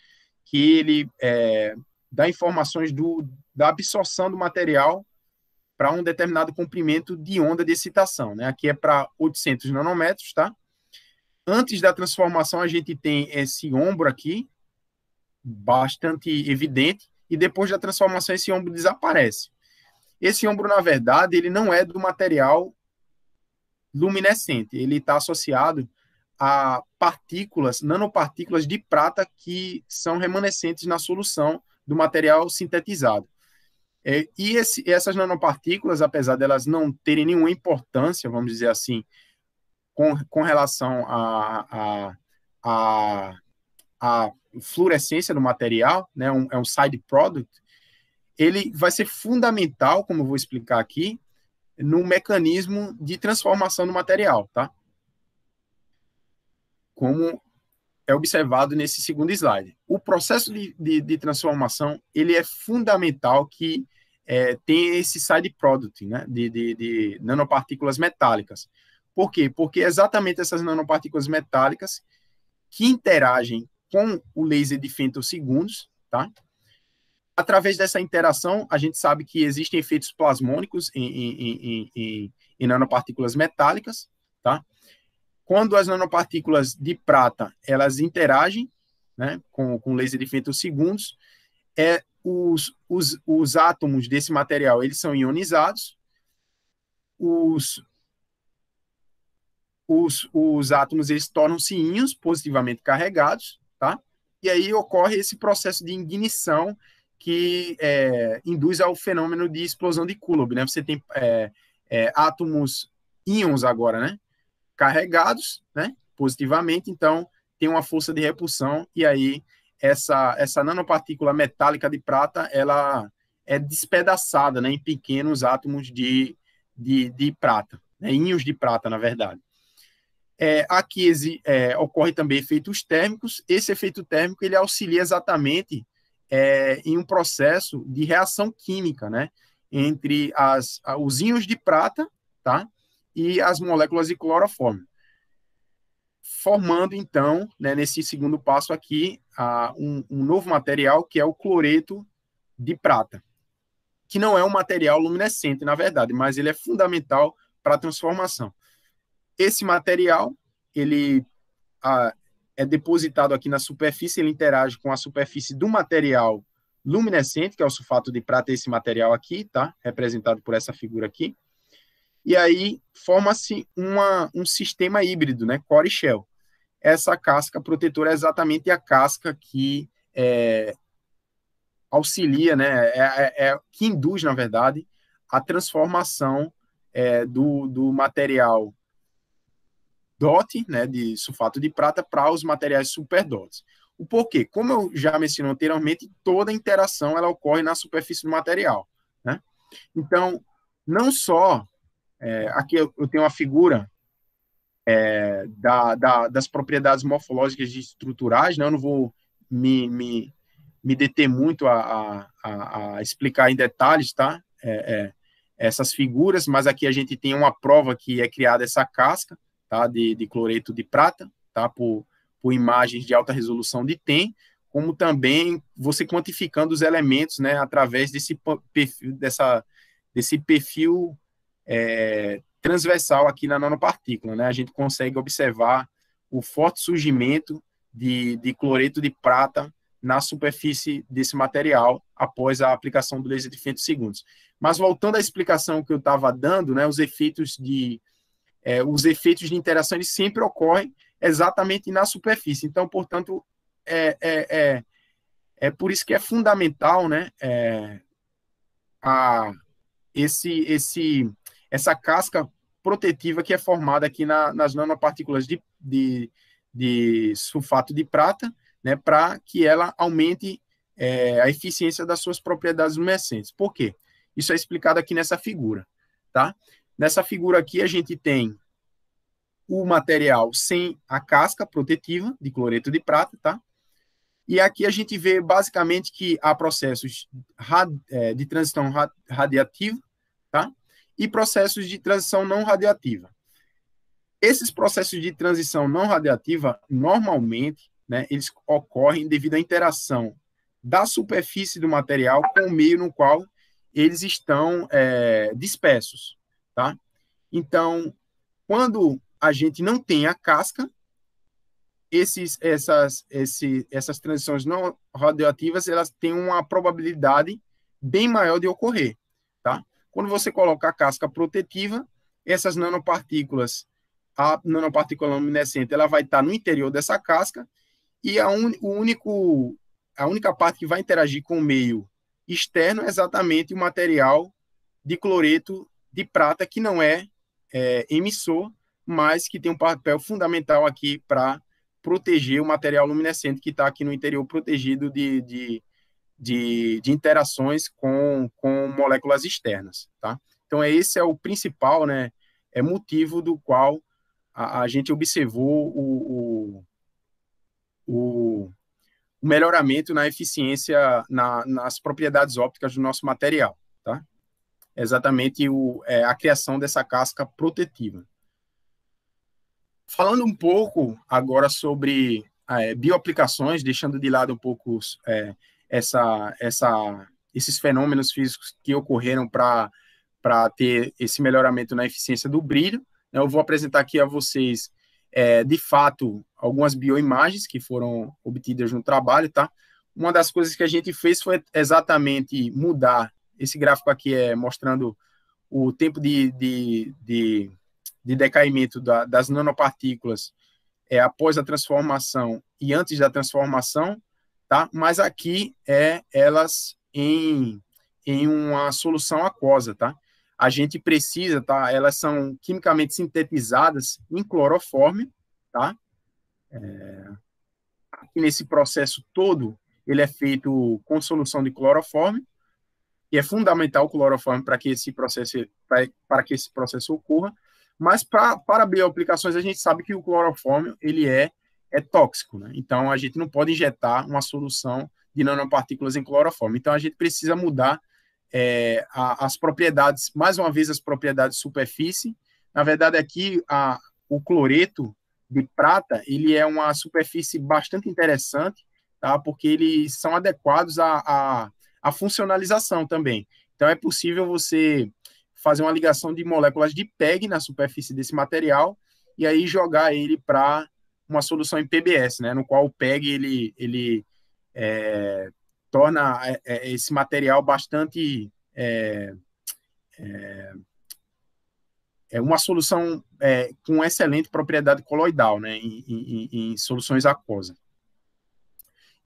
que ele é, dá informações do, da absorção do material para um determinado comprimento de onda de excitação. Né? Aqui é para 800 nanômetros, tá? Antes da transformação, a gente tem esse ombro aqui, bastante evidente, e depois da transformação, esse ombro desaparece. Esse ombro, na verdade, ele não é do material luminescente, ele está associado a partículas, nanopartículas de prata que são remanescentes na solução do material sintetizado. É, e esse, essas nanopartículas, apesar delas de não terem nenhuma importância, vamos dizer assim, com, com relação à a, a, a, a, fluorescência do material, né, um, é um side product, ele vai ser fundamental, como eu vou explicar aqui, no mecanismo de transformação do material, tá? Como é observado nesse segundo slide. O processo de, de, de transformação, ele é fundamental que é, tenha esse side product, né, de, de, de nanopartículas metálicas. Por quê? Porque é exatamente essas nanopartículas metálicas que interagem com o laser de femtosegundos, tá? Através dessa interação, a gente sabe que existem efeitos plasmônicos em, em, em, em nanopartículas metálicas, tá? Quando as nanopartículas de prata, elas interagem, né, com, com laser de feitos segundos, é, os, os, os átomos desse material, eles são ionizados, os, os, os, átomos eles tornam-se íons positivamente carregados, tá? E aí ocorre esse processo de ignição que é, induz ao fenômeno de explosão de Coulomb, né? Você tem é, é, átomos íons agora, né? Carregados, né? Positivamente, então tem uma força de repulsão e aí essa essa nanopartícula metálica de prata, ela é despedaçada, né? Em pequenos átomos de de, de prata, né? íons de prata, na verdade. É, aqui é, ocorre também efeitos térmicos. Esse efeito térmico ele auxilia exatamente é, em um processo de reação química, né? Entre as, os íons de prata, tá? E as moléculas de cloroforme. Formando, então, né, nesse segundo passo aqui, a, um, um novo material que é o cloreto de prata, que não é um material luminescente, na verdade, mas ele é fundamental para a transformação. Esse material, ele, a, é depositado aqui na superfície, ele interage com a superfície do material luminescente, que é o sulfato de prata, esse material aqui, tá? Representado por essa figura aqui. E aí forma-se um sistema híbrido, né? Core shell. Essa casca protetora é exatamente a casca que é, auxilia, né? É, é, é que induz, na verdade, a transformação é, do, do material né, de sulfato de prata, para os materiais superdotes. O porquê? Como eu já mencionei anteriormente, toda interação ela ocorre na superfície do material. Né? Então, não só. É, aqui eu, eu tenho uma figura é, da, da, das propriedades morfológicas e estruturais, né? eu não vou me, me, me deter muito a, a, a, explicar em detalhes tá? É, é, essas figuras, mas aqui a gente tem uma prova que é criada essa casca, tá? de, de cloreto de prata, tá? por, por imagens de alta resolução de TEM, como também você quantificando os elementos né, através desse perfil, dessa, desse perfil é, transversal aqui na nanopartícula. Né? A gente consegue observar o forte surgimento de, de cloreto de prata na superfície desse material após a aplicação do laser de segundos. Mas voltando à explicação que eu estava dando, né, os efeitos de é, os efeitos de interação eles sempre ocorrem exatamente na superfície. Então, portanto, é, é, é, é por isso que é fundamental né, é, a, esse, esse, essa casca protetiva que é formada aqui na, nas nanopartículas de, de, de, sulfato de prata, né, para que ela aumente é, a eficiência das suas propriedades luminescentes. Por quê? Isso é explicado aqui nessa figura, tá? Nessa figura aqui, a gente tem o material sem a casca protetiva de cloreto de prata, tá? E aqui a gente vê basicamente que há processos é, de transição radiativa, tá? E processos de transição não radiativa. Esses processos de transição não radiativa, normalmente, né, eles ocorrem devido à interação da superfície do material com o meio no qual eles estão é, dispersos, Tá? Então, quando a gente não tem a casca, esses, essas, esse, essas transições não radioativas elas têm uma probabilidade bem maior de ocorrer. Tá? Quando você coloca a casca protetiva, essas nanopartículas, a nanopartícula luminescente, ela vai estar no interior dessa casca e a, un, o único, a única parte que vai interagir com o meio externo é exatamente o material de cloreto de prata que não é, é emissor, mas que tem um papel fundamental aqui para proteger o material luminescente que está aqui no interior, protegido de, de, de, de, interações com, com moléculas externas. Tá? Então, é, esse é o principal né, é motivo do qual a, a gente observou o, o, o, melhoramento na eficiência, na, nas propriedades ópticas do nosso material. Tá? exatamente o, é, a criação dessa casca protetiva. Falando um pouco agora sobre é, bioaplicações, deixando de lado um pouco é, essa, essa, esses fenômenos físicos que ocorreram para ter esse melhoramento na eficiência do brilho, né, eu vou apresentar aqui a vocês, é, de fato, algumas bioimagens que foram obtidas no trabalho, tá? Uma das coisas que a gente fez foi exatamente mudar esse gráfico aqui é mostrando o tempo de, de, de, de decaimento da, das nanopartículas é, após a transformação e antes da transformação, tá? Mas aqui é elas em, em uma solução aquosa, tá? A gente precisa, tá? Elas são quimicamente sintetizadas em cloroforme, tá? É, nesse processo todo, ele é feito com solução de cloroforme, e é fundamental o cloroforme para que esse processo para que esse processo ocorra. Mas pra, para bioaplicações a gente sabe que o clorofórmio ele é é tóxico, né? Então a gente não pode injetar uma solução de nanopartículas em cloroforme. Então a gente precisa mudar é, a, as propriedades, mais uma vez as propriedades superfície. Na verdade aqui a, o cloreto de prata ele é uma superfície bastante interessante, tá? Porque eles são adequados a, a a funcionalização também. Então, é possível você fazer uma ligação de moléculas de PEG na superfície desse material e aí jogar ele para uma solução em PBS, né, no qual o PEG ele, ele é, torna é, é, esse material bastante é, é, é uma solução é, com excelente propriedade coloidal, né, em, em, em soluções aquosas.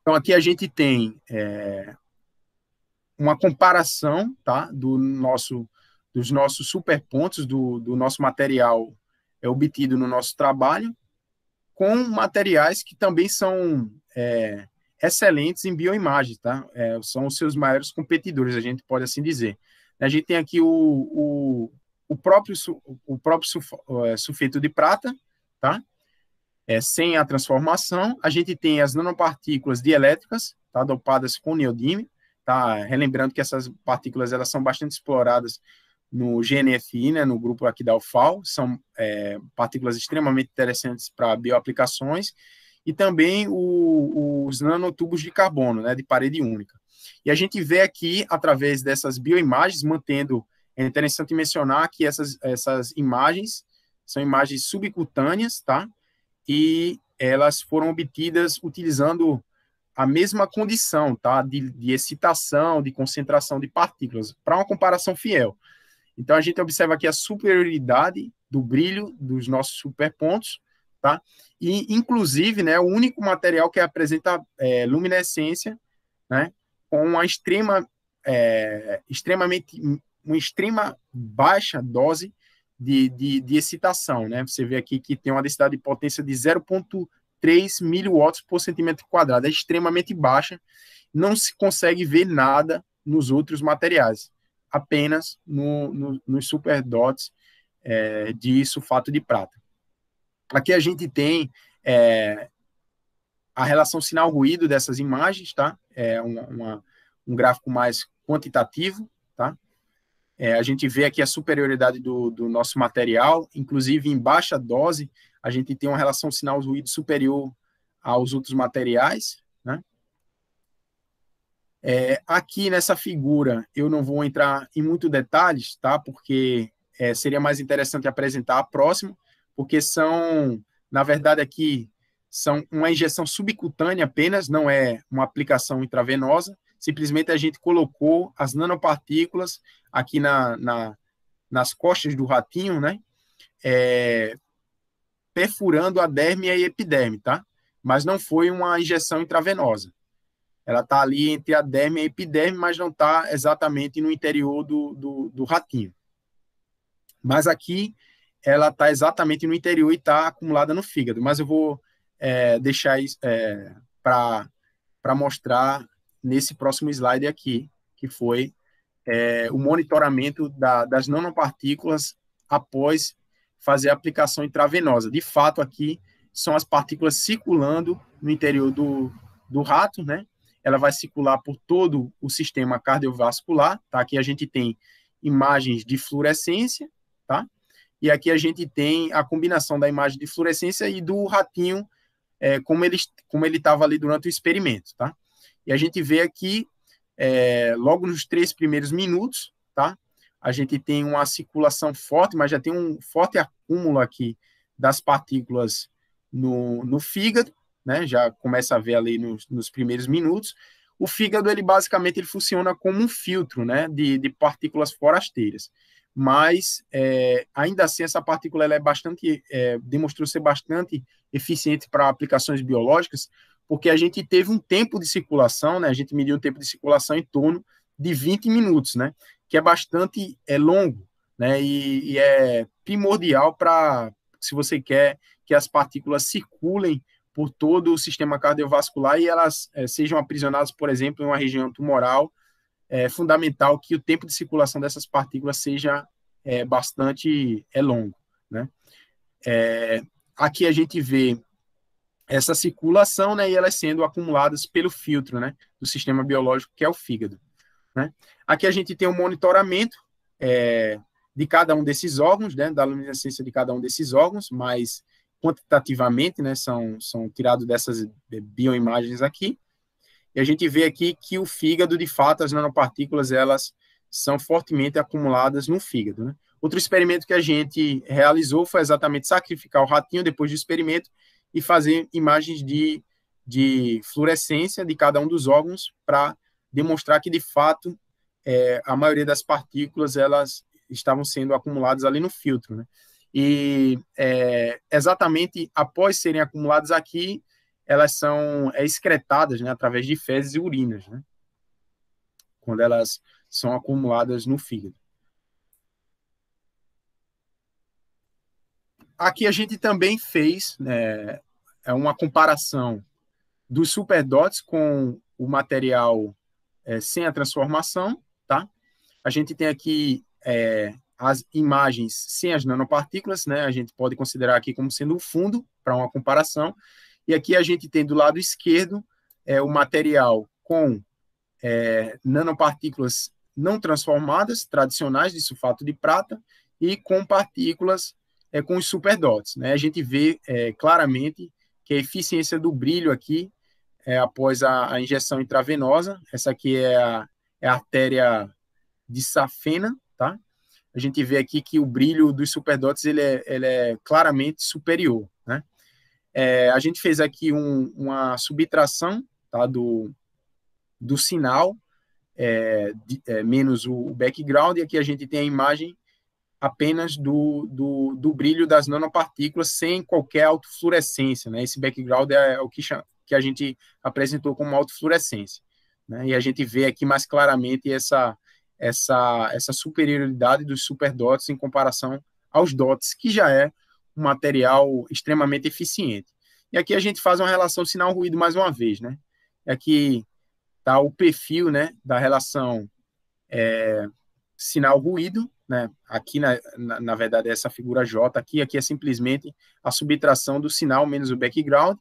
Então aqui a gente tem uma comparação tá, do nosso, dos nossos superpontos, do, do nosso material é, obtido no nosso trabalho, com materiais que também são é, excelentes em bioimagem, tá? É, são os seus maiores competidores, a gente pode assim dizer. A gente tem aqui o, o, o próprio, o próprio suf, é, sulfeto de prata, tá? É, sem a transformação, a gente tem as nanopartículas dielétricas, tá? dopadas com neodímio, tá? Relembrando que essas partículas elas são bastante exploradas no GNFI, né, no grupo aqui da UFAL, são é, partículas extremamente interessantes para bioaplicações, e também o, os nanotubos de carbono, né, de parede única. E a gente vê aqui, através dessas bioimagens, mantendo, é interessante mencionar que essas, essas imagens são imagens subcutâneas, tá? E elas foram obtidas utilizando a mesma condição tá? de, de excitação, de concentração de partículas, para uma comparação fiel. Então, a gente observa aqui a superioridade do brilho dos nossos superpontos, tá? E, inclusive, né, o único material que apresenta é, luminescência, né, com uma extrema, é, extremamente, uma extrema baixa dose de, de, de, excitação, né? Você vê aqui que tem uma densidade de potência de 0,1 3 miliwatts por centímetro quadrado. É extremamente baixa, não se consegue ver nada nos outros materiais, apenas no, no, nos superdots é, de sulfato de prata. Aqui a gente tem é, a relação sinal-ruído dessas imagens, tá? É uma, uma, um gráfico mais quantitativo, tá? É, a gente vê aqui a superioridade do, do nosso material, inclusive em baixa dose, a gente tem uma relação sinal-ruído superior aos outros materiais. Né? É, aqui nessa figura, eu não vou entrar em muitos detalhes, tá? porque é, seria mais interessante apresentar a próxima, porque são, na verdade, aqui são uma injeção subcutânea apenas, não é uma aplicação intravenosa. Simplesmente a gente colocou as nanopartículas aqui na, na nas costas do ratinho, né? É, perfurando a derme e a epiderme, tá? Mas não foi uma injeção intravenosa. Ela está ali entre a derme e a epiderme, mas não está exatamente no interior do, do, do ratinho. Mas aqui ela está exatamente no interior e está acumulada no fígado. Mas eu vou é, deixar isso é, para mostrar nesse próximo slide aqui, que foi é, o monitoramento da, das nanopartículas após fazer a aplicação intravenosa. De fato, aqui são as partículas circulando no interior do, do rato, né? Ela vai circular por todo o sistema cardiovascular, tá? Aqui a gente tem imagens de fluorescência, tá? E aqui a gente tem a combinação da imagem de fluorescência e do ratinho, é, como ele como ele estava ali durante o experimento, tá? E a gente vê aqui, é, logo nos três primeiros minutos, tá? a gente tem uma circulação forte, mas já tem um forte acúmulo aqui das partículas no, no fígado, né? Já começa a ver ali nos, nos primeiros minutos. O fígado, ele basicamente ele funciona como um filtro, né? De, de partículas forasteiras. Mas, é, ainda assim, essa partícula ela é bastante, é, demonstrou ser bastante eficiente para aplicações biológicas, porque a gente teve um tempo de circulação, né? A gente mediu o tempo de circulação em torno de 20 minutos, né? que é bastante é longo, né? E, e é primordial para se você quer que as partículas circulem por todo o sistema cardiovascular e elas é, sejam aprisionadas, por exemplo, em uma região tumoral, é fundamental que o tempo de circulação dessas partículas seja é, bastante é longo, né? É, aqui a gente vê essa circulação, né, e elas sendo acumuladas pelo filtro, né, do sistema biológico que é o fígado. Né? Aqui a gente tem o um monitoramento é, de cada um desses órgãos, né, da luminescência de cada um desses órgãos, mas quantitativamente né, são, são tirados dessas é, bioimagens aqui. E a gente vê aqui que o fígado, de fato, as nanopartículas, elas são fortemente acumuladas no fígado. Né? Outro experimento que a gente realizou foi exatamente sacrificar o ratinho depois do experimento e fazer imagens de, de fluorescência de cada um dos órgãos para demonstrar que de fato é, a maioria das partículas elas estavam sendo acumuladas ali no filtro, né? E é, exatamente após serem acumuladas aqui, elas são é, excretadas, né, através de fezes e urinas, né? Quando elas são acumuladas no fígado. Aqui a gente também fez né, é uma comparação dos superdotes com o material é, sem a transformação, tá? A gente tem aqui é, as imagens sem as nanopartículas, né? A gente pode considerar aqui como sendo o fundo para uma comparação. E aqui a gente tem do lado esquerdo é, o material com é, nanopartículas não transformadas, tradicionais de sulfato de prata, e com partículas é, com os superdots. Né? A gente vê é, claramente que a eficiência do brilho aqui é, após a, a, injeção intravenosa. Essa aqui é a, é a artéria de safena, tá? A gente vê aqui que o brilho dos superdotes ele é, ele é claramente superior, né? É, a gente fez aqui um, uma subtração tá, do, do sinal, é, de, é, menos o, o background, e aqui a gente tem a imagem apenas do, do, do, brilho das nanopartículas sem qualquer autofluorescência, né? Esse background é o que chama, que a gente apresentou como autofluorescência. Né? E a gente vê aqui mais claramente essa, essa, essa superioridade dos superdots em comparação aos dots, que já é um material extremamente eficiente. E aqui a gente faz uma relação sinal-ruído mais uma vez, né? Aqui é está o perfil né, da relação é, sinal-ruído, né? Aqui, na, na, na verdade, é essa figura J aqui, aqui é simplesmente a subtração do sinal menos o background,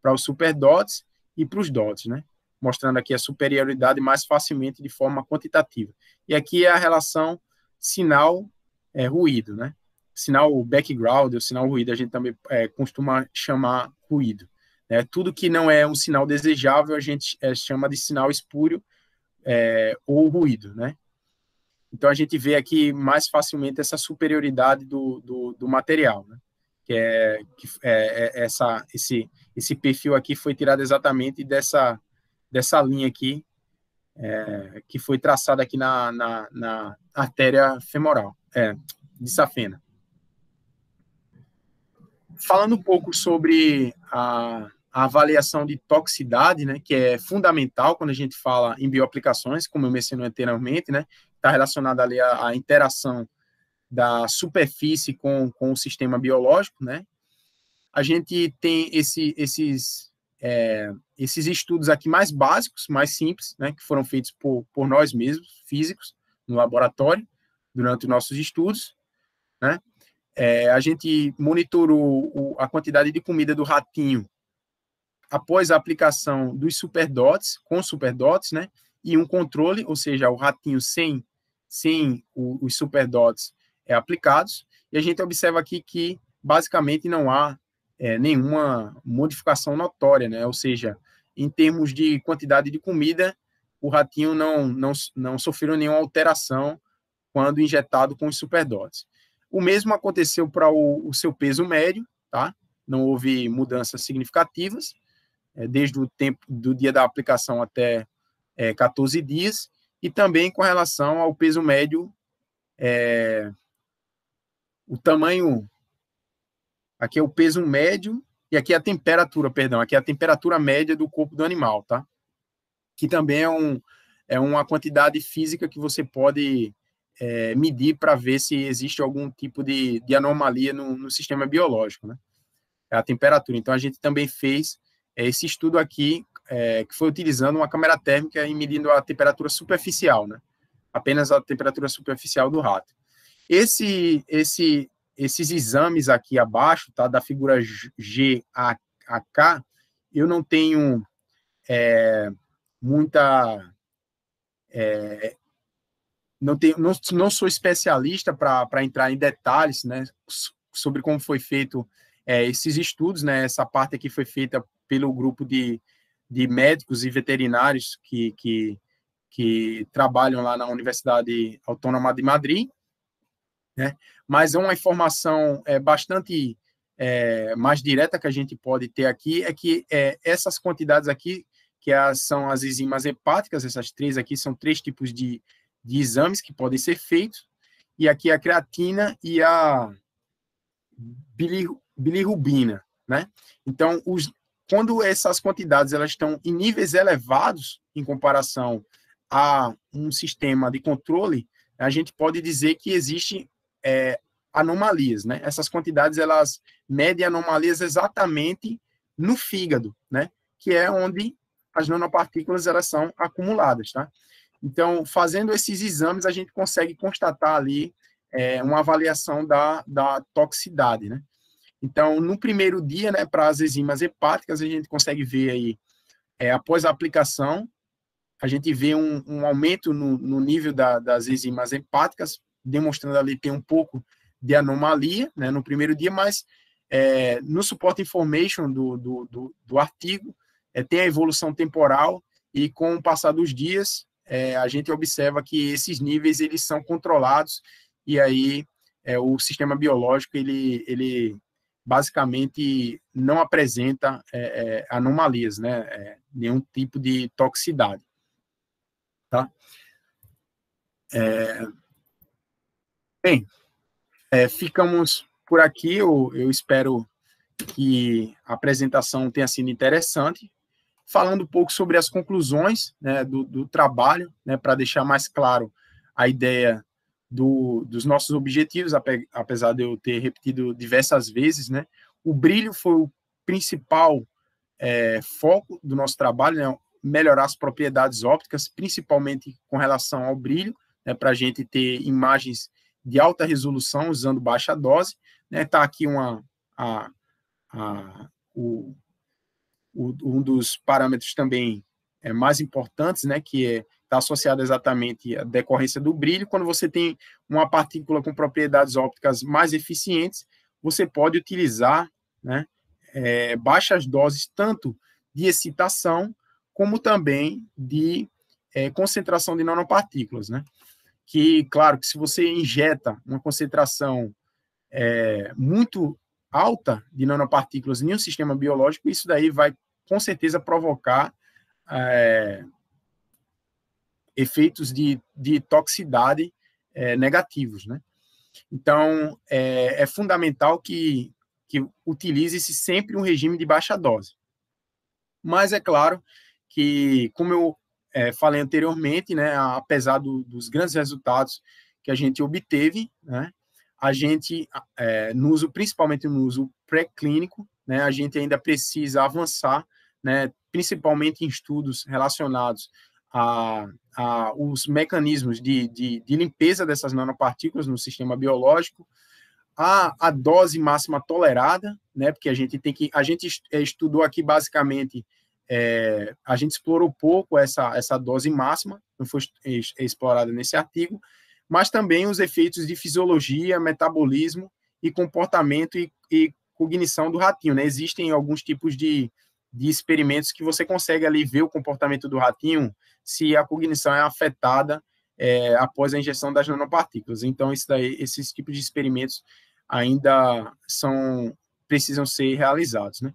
para os superdots e para os dots, né? mostrando aqui a superioridade mais facilmente de forma quantitativa. E aqui é a relação sinal-ruído, é, né? Sinal background, ou sinal ruído, a gente também é, costuma chamar ruído. Né? Tudo que não é um sinal desejável, a gente é, chama de sinal espúrio é, ou ruído, né? Então, a gente vê aqui mais facilmente essa superioridade do, do, do material, né? Que é, que é, é essa, esse esse perfil aqui foi tirado exatamente dessa, dessa linha aqui, é, que foi traçada aqui na, na, na artéria femoral, é, de safena. Falando um pouco sobre a, a avaliação de toxicidade, né, que é fundamental quando a gente fala em bioaplicações, como eu mencionei anteriormente, né, está relacionada ali à, interação da superfície com, com o sistema biológico, né, a gente tem esse, esses, é, esses estudos aqui mais básicos, mais simples, né, que foram feitos por, por nós mesmos, físicos, no laboratório, durante nossos estudos. Né? É, a gente monitorou o, a quantidade de comida do ratinho após a aplicação dos superdotes, com superdotes, né? E um controle, ou seja, o ratinho sem, sem o, os superdotes é aplicados. E a gente observa aqui que basicamente não há é, nenhuma modificação notória, né? Ou seja, em termos de quantidade de comida, o ratinho não, não, não sofreu nenhuma alteração quando injetado com os superdoses. O mesmo aconteceu para o, o, seu peso médio, tá? Não houve mudanças significativas é, desde o tempo do dia da aplicação até é, 14 dias e também com relação ao peso médio, é, o tamanho Aqui é o peso médio e aqui é a temperatura, perdão, aqui é a temperatura média do corpo do animal, tá? Que também é, um, é uma quantidade física que você pode é, medir para ver se existe algum tipo de, de anomalia no, no, sistema biológico, né? É a temperatura. Então, a gente também fez é, esse estudo aqui, é, que foi utilizando uma câmera térmica e medindo a temperatura superficial, né? Apenas a temperatura superficial do rato. Esse, esse esses exames aqui abaixo, tá? Da figura G a, a K, eu não tenho é, muita. É, não, tenho, não, não sou especialista para entrar em detalhes né, sobre como foi feito é, esses estudos, né? Essa parte aqui foi feita pelo grupo de, de médicos e veterinários que, que, que trabalham lá na Universidade Autônoma de Madrid, né? Mas é uma informação é, bastante é, mais direta que a gente pode ter aqui é que é, essas quantidades aqui, que as, são as enzimas hepáticas, essas três aqui são três tipos de, de exames que podem ser feitos, e aqui a creatina e a bilirrubina, né? Então, os, quando essas quantidades elas estão em níveis elevados em comparação a um sistema de controle, a gente pode dizer que existe é, anomalias, né? Essas quantidades elas medem anomalias exatamente no fígado, né? Que é onde as nanopartículas elas são acumuladas, tá? Então, fazendo esses exames, a gente consegue constatar ali é, uma avaliação da, da toxicidade, né? Então, no primeiro dia, né, para as enzimas hepáticas, a gente consegue ver aí, é, após a aplicação, a gente vê um, um aumento no, no nível da, das enzimas hepáticas demonstrando ali tem um pouco de anomalia né, no primeiro dia, mas é, no support information do, do, do, do artigo é, tem a evolução temporal e com o passar dos dias é, a gente observa que esses níveis eles são controlados e aí é, o sistema biológico ele, ele basicamente não apresenta é, é, anomalias, né, nenhum tipo de toxicidade. Tá? É, Bem, é, ficamos por aqui. Eu, eu espero que a apresentação tenha sido interessante. Falando um pouco sobre as conclusões né, do, do, trabalho, né, para deixar mais claro a ideia do, dos nossos objetivos, apesar de eu ter repetido diversas vezes, né, o brilho foi o principal é, foco do nosso trabalho, né, melhorar as propriedades ópticas, principalmente com relação ao brilho, né, para a gente ter imagens de alta resolução usando baixa dose. Está né? Tá aqui uma, a, a, o, o, um dos parâmetros também é, mais importantes, né? que é está associado exatamente à decorrência do brilho. Quando você tem uma partícula com propriedades ópticas mais eficientes, você pode utilizar né, é, baixas doses tanto de excitação como também de é, concentração de nanopartículas. Né? que, claro, que se você injeta uma concentração é, muito alta de nanopartículas em um sistema biológico, isso daí vai com certeza provocar é, efeitos de, de toxicidade é, negativos, né? Então, é, é fundamental que, que utilize-se sempre um regime de baixa dose. Mas é claro que, como eu é, falei anteriormente, né, apesar do, dos grandes resultados que a gente obteve, né, a gente, é, no uso, principalmente no uso pré-clínico, né, a gente ainda precisa avançar, né, principalmente em estudos relacionados a, a os mecanismos de, de, de limpeza dessas nanopartículas no sistema biológico, a, a dose máxima tolerada, né, porque a gente tem que, a gente é, estudou aqui basicamente é, a gente explorou pouco essa, essa dose máxima, não foi explorada nesse artigo, mas também os efeitos de fisiologia, metabolismo e comportamento e, e cognição do ratinho. Né? Existem alguns tipos de, de experimentos que você consegue ali ver o comportamento do ratinho, se a cognição é afetada é, após a injeção das nanopartículas. Então, daí, esses tipos de experimentos ainda são precisam ser realizados, né?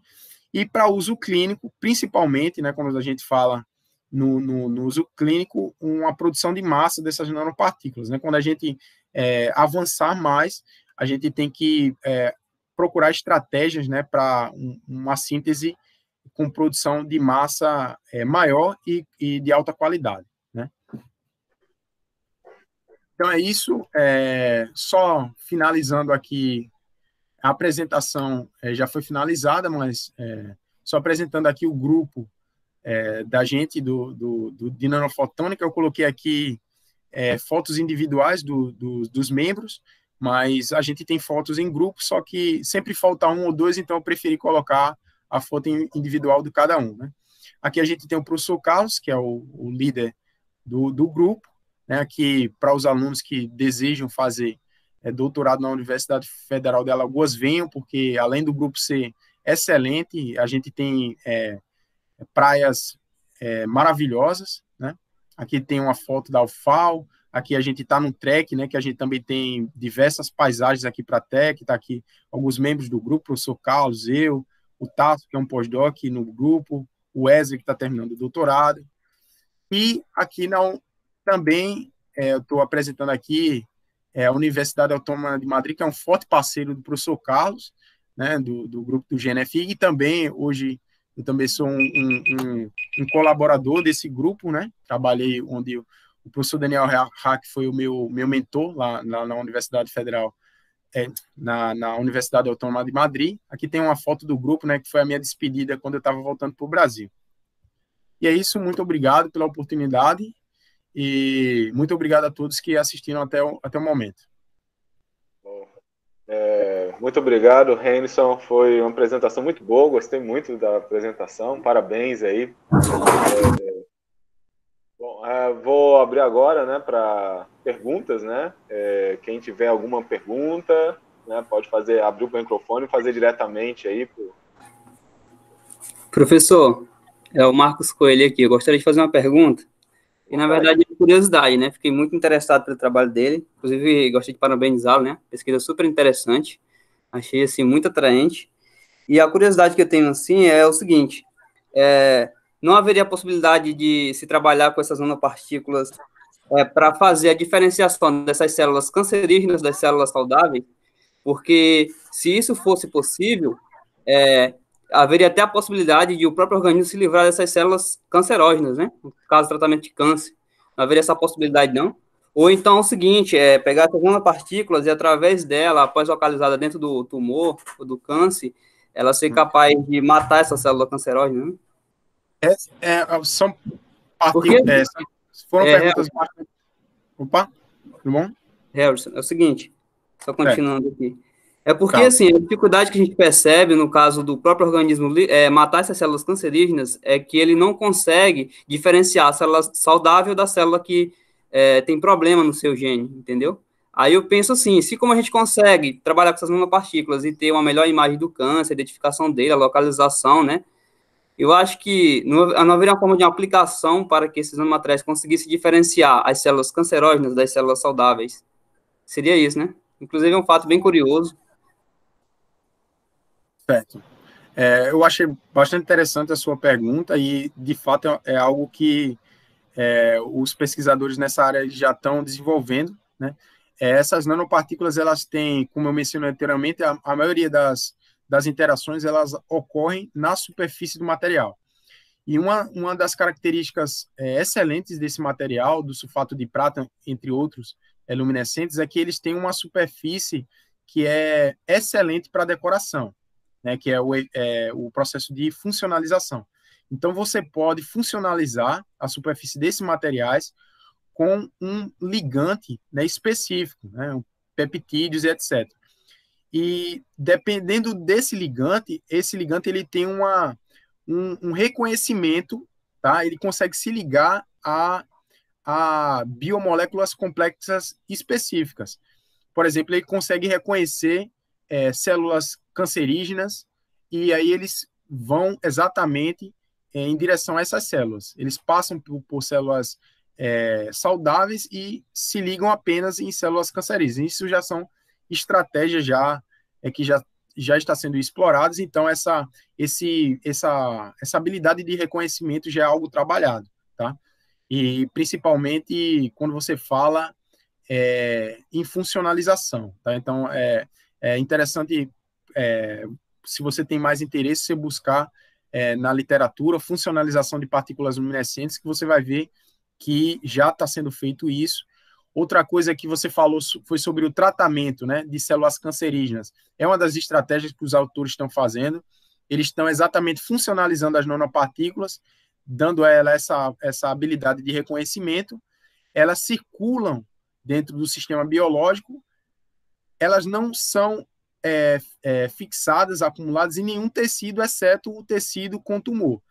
e para uso clínico, principalmente, né, quando a gente fala no, no, no, uso clínico, uma produção de massa dessas nanopartículas. Né? Quando a gente é, avançar mais, a gente tem que é, procurar estratégias né, para um, uma síntese com produção de massa é, maior e, e, de alta qualidade. Né? Então é isso. É, só finalizando aqui a apresentação é, já foi finalizada, mas é, só apresentando aqui o grupo é, da gente do, do, do, de nanofotônica, eu coloquei aqui é, fotos individuais do, do, dos membros, mas a gente tem fotos em grupo, só que sempre falta um ou dois, então eu preferi colocar a foto individual de cada um. Né? Aqui a gente tem o professor Carlos, que é o, o líder do, do grupo, né, aqui para os alunos que desejam fazer é doutorado na Universidade Federal de Alagoas, venham, porque além do grupo ser excelente, a gente tem é, praias é, maravilhosas, né? Aqui tem uma foto da UFAL, aqui a gente está no TREC, né, que a gente também tem diversas paisagens aqui para a TEC, está aqui alguns membros do grupo, o professor Carlos, eu, o Tasso, que é um pós-doc no grupo, o Wesley, que está terminando o doutorado, e aqui não, também é, eu estou apresentando aqui é, a Universidade Autônoma de Madrid, que é um forte parceiro do professor Carlos, né, do, do grupo do GNFI, e também hoje eu também sou um, um, um colaborador desse grupo, né, trabalhei onde o professor Daniel Hack foi o meu, meu mentor lá, lá na Universidade Federal, é, na, na Universidade Autônoma de Madrid. Aqui tem uma foto do grupo, né, que foi a minha despedida quando eu estava voltando para o Brasil. E é isso, muito obrigado pela oportunidade e muito obrigado a todos que assistiram até o, até o momento. é, muito obrigado, Renison. Foi uma apresentação muito boa, gostei muito da apresentação. Parabéns aí. É, bom, é, vou abrir agora né, para perguntas. Né? É, quem tiver alguma pergunta, né, pode fazer, abrir o microfone e fazer diretamente aí. Pro... Professor, é o Marcos Coelho aqui. Eu gostaria de fazer uma pergunta. E na verdade é curiosidade, né? Fiquei muito interessado pelo trabalho dele. Inclusive, gostei de parabenizá-lo, né? Pesquisa super interessante. Achei assim muito atraente. E a curiosidade que eu tenho assim é o seguinte: é, não haveria possibilidade de se trabalhar com essas nanopartículas é, para fazer a diferenciação dessas células cancerígenas das células saudáveis? Porque se isso fosse possível, é, haveria até a possibilidade de o próprio organismo se livrar dessas células cancerógenas, né? caso, tratamento de câncer. Não haveria essa possibilidade, não? Ou então é o seguinte, é pegar algumas partículas e através dela, após localizada dentro do tumor ou do câncer, ela ser hum. capaz de matar essa célula cancerógena, né? É, é, é são partículas... É, foram é, perguntas... Harrison. Opa, tudo bom? Harrison, é o seguinte, só continuando aqui. É porque, tá. assim, a dificuldade que a gente percebe no caso do próprio organismo é, matar essas células cancerígenas é que ele não consegue diferenciar a célula saudável da célula que é, tem problema no seu gene, entendeu? Aí eu penso assim, se como a gente consegue trabalhar com essas nanopartículas e ter uma melhor imagem do câncer, identificação dele, a localização, né? Eu acho que não, não haveria uma forma de uma aplicação para que esses nanomateriais conseguissem diferenciar as células cancerógenas das células saudáveis. Seria isso, né? Inclusive é um fato bem curioso aspecto. É, eu achei bastante interessante a sua pergunta e, de fato, é, é algo que é, os pesquisadores nessa área já estão desenvolvendo. Né? É, essas nanopartículas, elas têm, como eu mencionei anteriormente, a, a maioria das, das interações, elas ocorrem na superfície do material. E uma, uma das características é, excelentes desse material, do sulfato de prata, entre outros é, luminescentes, é que eles têm uma superfície que é excelente para decoração né, que é o, é o processo de funcionalização. Então, você pode funcionalizar a superfície desses materiais com um ligante né, específico, né, peptídeos e etc. E dependendo desse ligante, esse ligante ele tem uma, um, um reconhecimento, tá? ele consegue se ligar a, a biomoléculas complexas específicas. Por exemplo, ele consegue reconhecer é, células cancerígenas, e aí eles vão exatamente eh, em direção a essas células. Eles passam por, por células é, saudáveis e se ligam apenas em células cancerígenas. Isso já são estratégias já é que já já está sendo exploradas, então essa esse essa essa habilidade de reconhecimento já é algo trabalhado, tá? E principalmente quando você fala é, em funcionalização, tá? Então é, é interessante é, se você tem mais interesse, você buscar é, na literatura funcionalização de partículas luminescentes, que você vai ver que já está sendo feito isso. Outra coisa que você falou foi sobre o tratamento né, de células cancerígenas. É uma das estratégias que os autores estão fazendo. Eles estão exatamente funcionalizando as nanopartículas, dando a ela essa, essa habilidade de reconhecimento. Elas circulam dentro do sistema biológico, elas não são é, é, fixadas, acumuladas em nenhum tecido, exceto o tecido com tumor.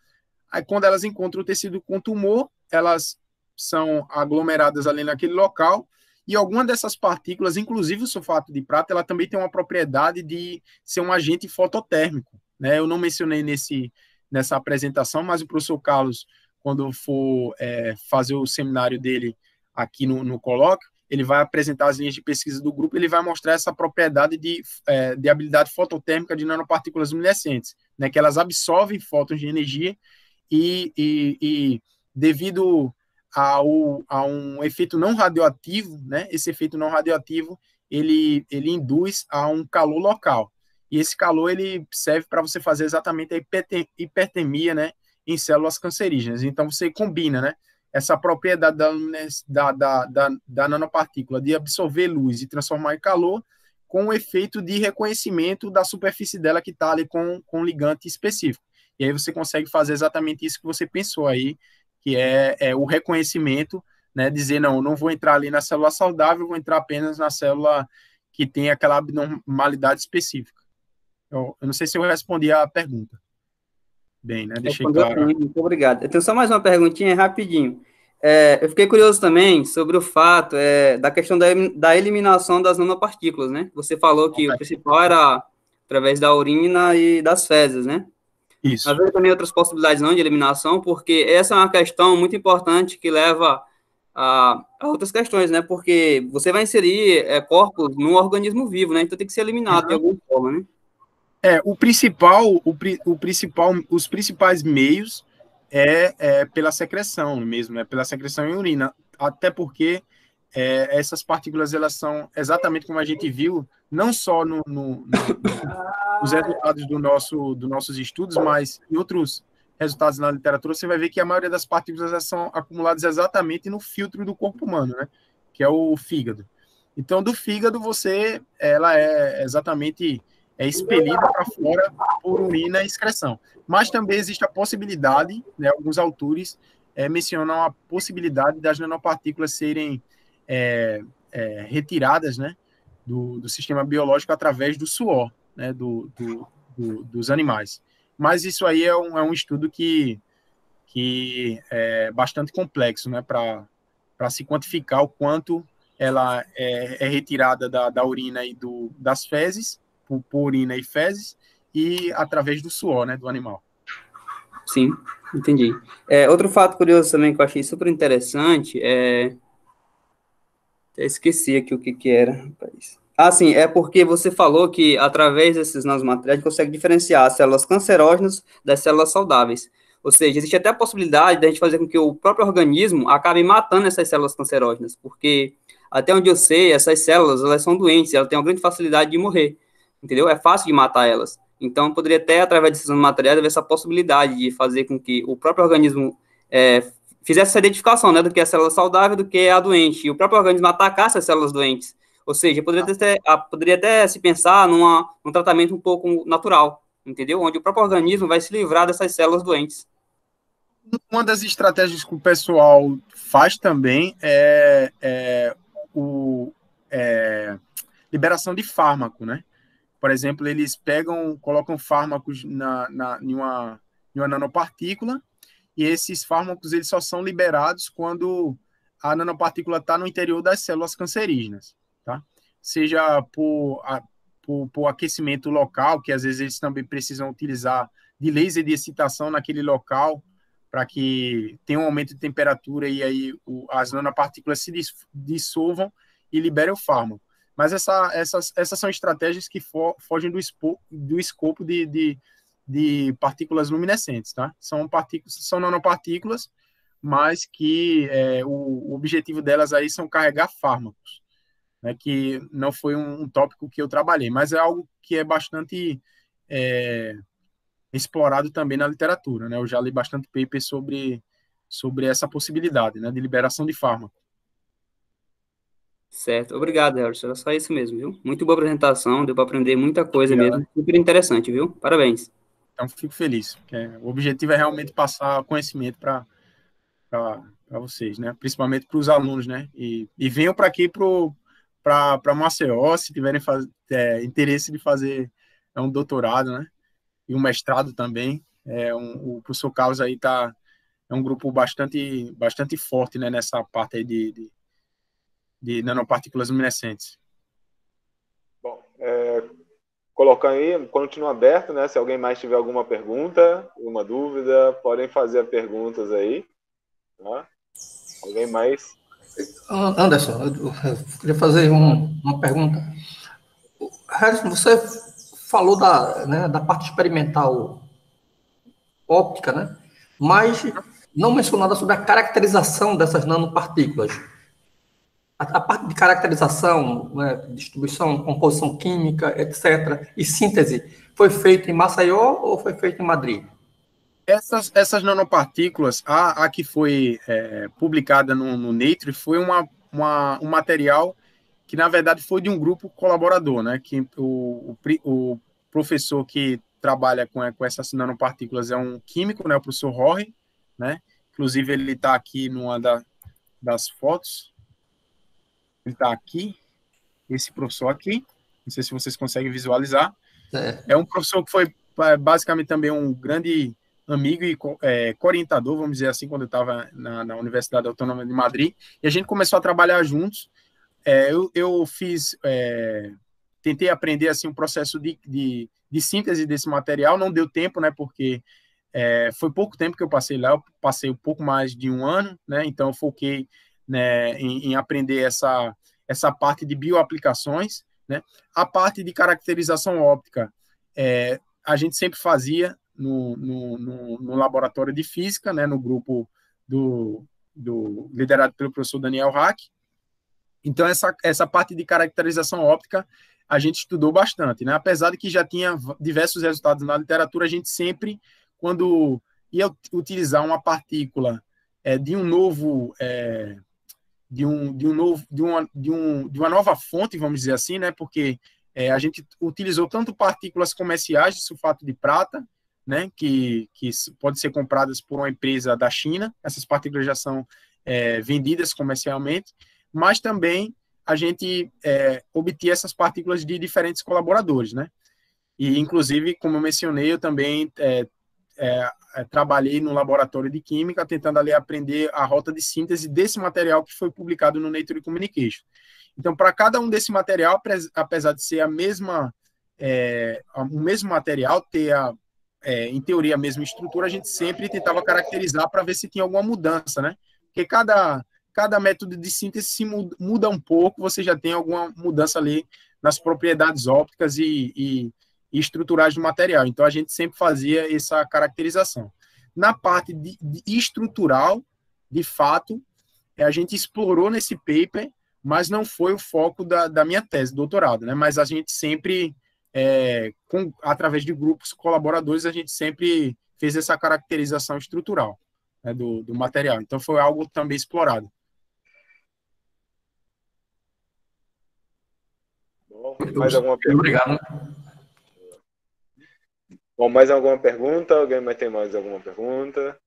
Aí, quando elas encontram o tecido com tumor, elas são aglomeradas ali naquele local, e alguma dessas partículas, inclusive o sulfato de prata, ela também tem uma propriedade de ser um agente fototérmico. Né? Eu não mencionei nesse, nessa apresentação, mas o professor Carlos, quando for é, fazer o seminário dele aqui no, no colóquio, ele vai apresentar as linhas de pesquisa do grupo, ele vai mostrar essa propriedade de, é, de habilidade fototérmica de nanopartículas luminescentes, né, que elas absorvem fótons de energia e, e, e devido ao, a um efeito não radioativo, né, esse efeito não radioativo, ele, ele induz a um calor local. E esse calor ele serve para você fazer exatamente a hipertermia né, em células cancerígenas. Então você combina, né? essa propriedade da, da, da, da, nanopartícula de absorver luz e transformar em calor, com o efeito de reconhecimento da superfície dela que está ali com, um ligante específico. E aí você consegue fazer exatamente isso que você pensou aí, que é, é o reconhecimento, né? Dizer, não, não vou entrar ali na célula saudável, vou entrar apenas na célula que tem aquela abnormalidade específica. Eu, eu não sei se eu respondi a pergunta bem, né? Deixei claro. Muito obrigado. Eu tenho só mais uma perguntinha rapidinho. É, eu fiquei curioso também sobre o fato é, da questão da, da, eliminação das nanopartículas, né? Você falou que o principal era através da urina e das fezes, né? Isso. Mas também outras possibilidades não de eliminação, porque essa é uma questão muito importante que leva a, a outras questões, né? Porque você vai inserir é, corpos num organismo vivo, né? Então tem que ser eliminado uhum. de alguma forma, né? É, o principal, o, o principal, os principais meios é, é, pela secreção mesmo, né? Pela secreção em urina, até porque é, essas partículas elas são exatamente como a gente viu, não só no, no, no, nos resultados do nosso, dos nossos estudos, mas em outros resultados na literatura, você vai ver que a maioria das partículas são acumuladas exatamente no filtro do corpo humano, né? Que é o fígado. Então, do fígado, você, ela é exatamente é expelida para fora por urina e excreção. Mas também existe a possibilidade, né, alguns autores é, mencionam a possibilidade das nanopartículas serem é, é, retiradas né, do, do, sistema biológico através do suor né, do, do, do dos animais. Mas isso aí é um, é um estudo que, que é bastante complexo né, para se quantificar o quanto ela é, é retirada da, da urina e do, das fezes por, urina e fezes e através do suor, né, do animal. Sim, entendi. É, outro fato curioso também que eu achei super interessante é... Eu esqueci aqui o que que era, Ah, sim, é porque você falou que através desses nanomateriais consegue diferenciar as células cancerógenas das células saudáveis. Ou seja, existe até a possibilidade da gente fazer com que o próprio organismo acabe matando essas células cancerógenas, porque até onde eu sei, essas células elas são doentes, elas têm uma grande facilidade de morrer entendeu? É fácil de matar elas. Então, poderia até, através de decisão de materiais, haver essa possibilidade de fazer com que o próprio organismo é, fizesse essa identificação, né, do que é a célula saudável do que é a doente, e o próprio organismo atacasse as células doentes. Ou seja, poderia tá. até, poderia até se pensar numa, num tratamento um pouco natural, entendeu? Onde o próprio organismo vai se livrar dessas células doentes. Uma das estratégias que o pessoal faz também é, é o é, liberação de fármaco, né? Por exemplo, eles pegam, colocam fármacos na, na, em, uma, em uma nanopartícula e esses fármacos eles só são liberados quando a nanopartícula está no interior das células cancerígenas, tá? Seja por, a, por, por, aquecimento local, que às vezes eles também precisam utilizar de laser de excitação naquele local para que tenha um aumento de temperatura e aí o, as nanopartículas se dissolvam e liberem o fármaco. Mas essa, essas, essas são estratégias que fo, fogem do, expo, do escopo de, de, de, partículas luminescentes, tá? São, partículas, são nanopartículas, mas que é, o, o, objetivo delas aí são carregar fármacos, né? Que não foi um, um tópico que eu trabalhei, mas é algo que é bastante é, explorado também na literatura, né? Eu já li bastante paper sobre, sobre essa possibilidade, né? De liberação de fármaco. Certo. Obrigado, Harrison. só isso mesmo, viu? Muito boa apresentação, deu para aprender muita coisa Obrigado. mesmo. Super interessante, viu? Parabéns. Então, fico feliz. o objetivo é realmente passar conhecimento para para vocês, né? Principalmente para os alunos, né? E, e venham para aqui para Maceió, se tiverem faz, é, interesse de fazer é um doutorado, né? E um mestrado também. É um, o professor Carlos aí tá é um grupo bastante bastante forte, né? Nessa parte aí de, de de nanopartículas luminescentes. Bom, é, colocando aí, continua aberto, né? Se alguém mais tiver alguma pergunta, alguma dúvida, podem fazer perguntas aí. Tá? Alguém mais? Ah, Anderson, eu queria fazer um, uma pergunta. Harrison, você falou da, né, da parte experimental óptica, né? mas não mencionou nada sobre a caracterização dessas nanopartículas a, parte de caracterização, né, distribuição, composição química, etc., e síntese, foi feita em Maceió ou foi feita em Madrid? Essas, essas nanopartículas, a, a que foi é, publicada no, no Nature, foi uma, uma, um material que, na verdade, foi de um grupo colaborador, né? Que o, o, o professor que trabalha com, com essas nanopartículas é um químico, né? O professor Jorge, né? Inclusive, ele está aqui numa da, das fotos. Ele está aqui, esse professor aqui. Não sei se vocês conseguem visualizar. É, é um professor que foi é, basicamente também um grande amigo e é, orientador, vamos dizer assim, quando eu estava na, na, Universidade Autônoma de Madrid. E a gente começou a trabalhar juntos. É, eu, eu fiz, é, tentei aprender assim um processo de, de, de, síntese desse material. Não deu tempo, né? Porque é, foi pouco tempo que eu passei lá. Eu passei um pouco mais de um ano, né? Então eu foquei né, em, em aprender essa, essa parte de bioaplicações. Né? A parte de caracterização óptica, é, a gente sempre fazia no, no, no, no laboratório de física, né, no grupo do, do, liderado pelo professor Daniel Hack. Então, essa, essa parte de caracterização óptica a gente estudou bastante. Né? Apesar de que já tinha diversos resultados na literatura, a gente sempre, quando ia utilizar uma partícula é, de um novo. É, de um, de um novo, de uma, de, um, de uma nova fonte, vamos dizer assim, né? Porque é, a gente utilizou tanto partículas comerciais de sulfato de prata, né? Que, que podem ser compradas por uma empresa da China. Essas partículas já são é, vendidas comercialmente, mas também a gente é, obtinha essas partículas de diferentes colaboradores, né? E, inclusive, como eu mencionei, eu também é, é, é, trabalhei no laboratório de química, tentando ali aprender a rota de síntese desse material que foi publicado no Nature Communication. Então, para cada um desse material, apesar de ser a mesma, é, o mesmo material, ter a, é, em teoria a mesma estrutura, a gente sempre tentava caracterizar para ver se tinha alguma mudança, né? Porque cada, cada método de síntese se muda, um pouco, você já tem alguma mudança ali nas propriedades ópticas e, e e estruturais do material. Então, a gente sempre fazia essa caracterização. Na parte de, de estrutural, de fato, é, a gente explorou nesse paper, mas não foi o foco da, da minha tese, doutorado, né? Mas a gente sempre, é, com, através de grupos colaboradores, a gente sempre fez essa caracterização estrutural né, do, do material. Então, foi algo também explorado. Mais alguma pergunta? Obrigado. Bom, mais alguma pergunta? Alguém mais tem mais alguma pergunta?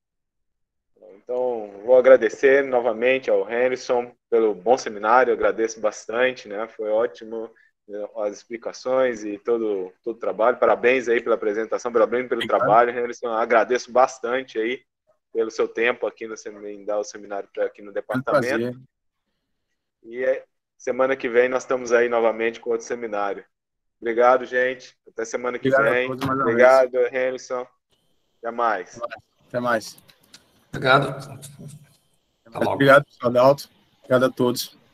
Então, vou agradecer novamente ao Henderson pelo bom seminário, agradeço bastante, né? Foi ótimo né, as explicações e todo, todo o trabalho. Parabéns aí pela apresentação, parabéns pelo Obrigado. trabalho, Henderson. Agradeço bastante aí pelo seu tempo aqui no em dar o seminário aqui no departamento. É e semana que vem nós estamos aí novamente com outro seminário. Obrigado, gente. Até semana que Obrigado vem. Obrigado, Hamilton. Henderson. Até mais. Até mais. Obrigado. Obrigado, pessoal Obrigado a todos.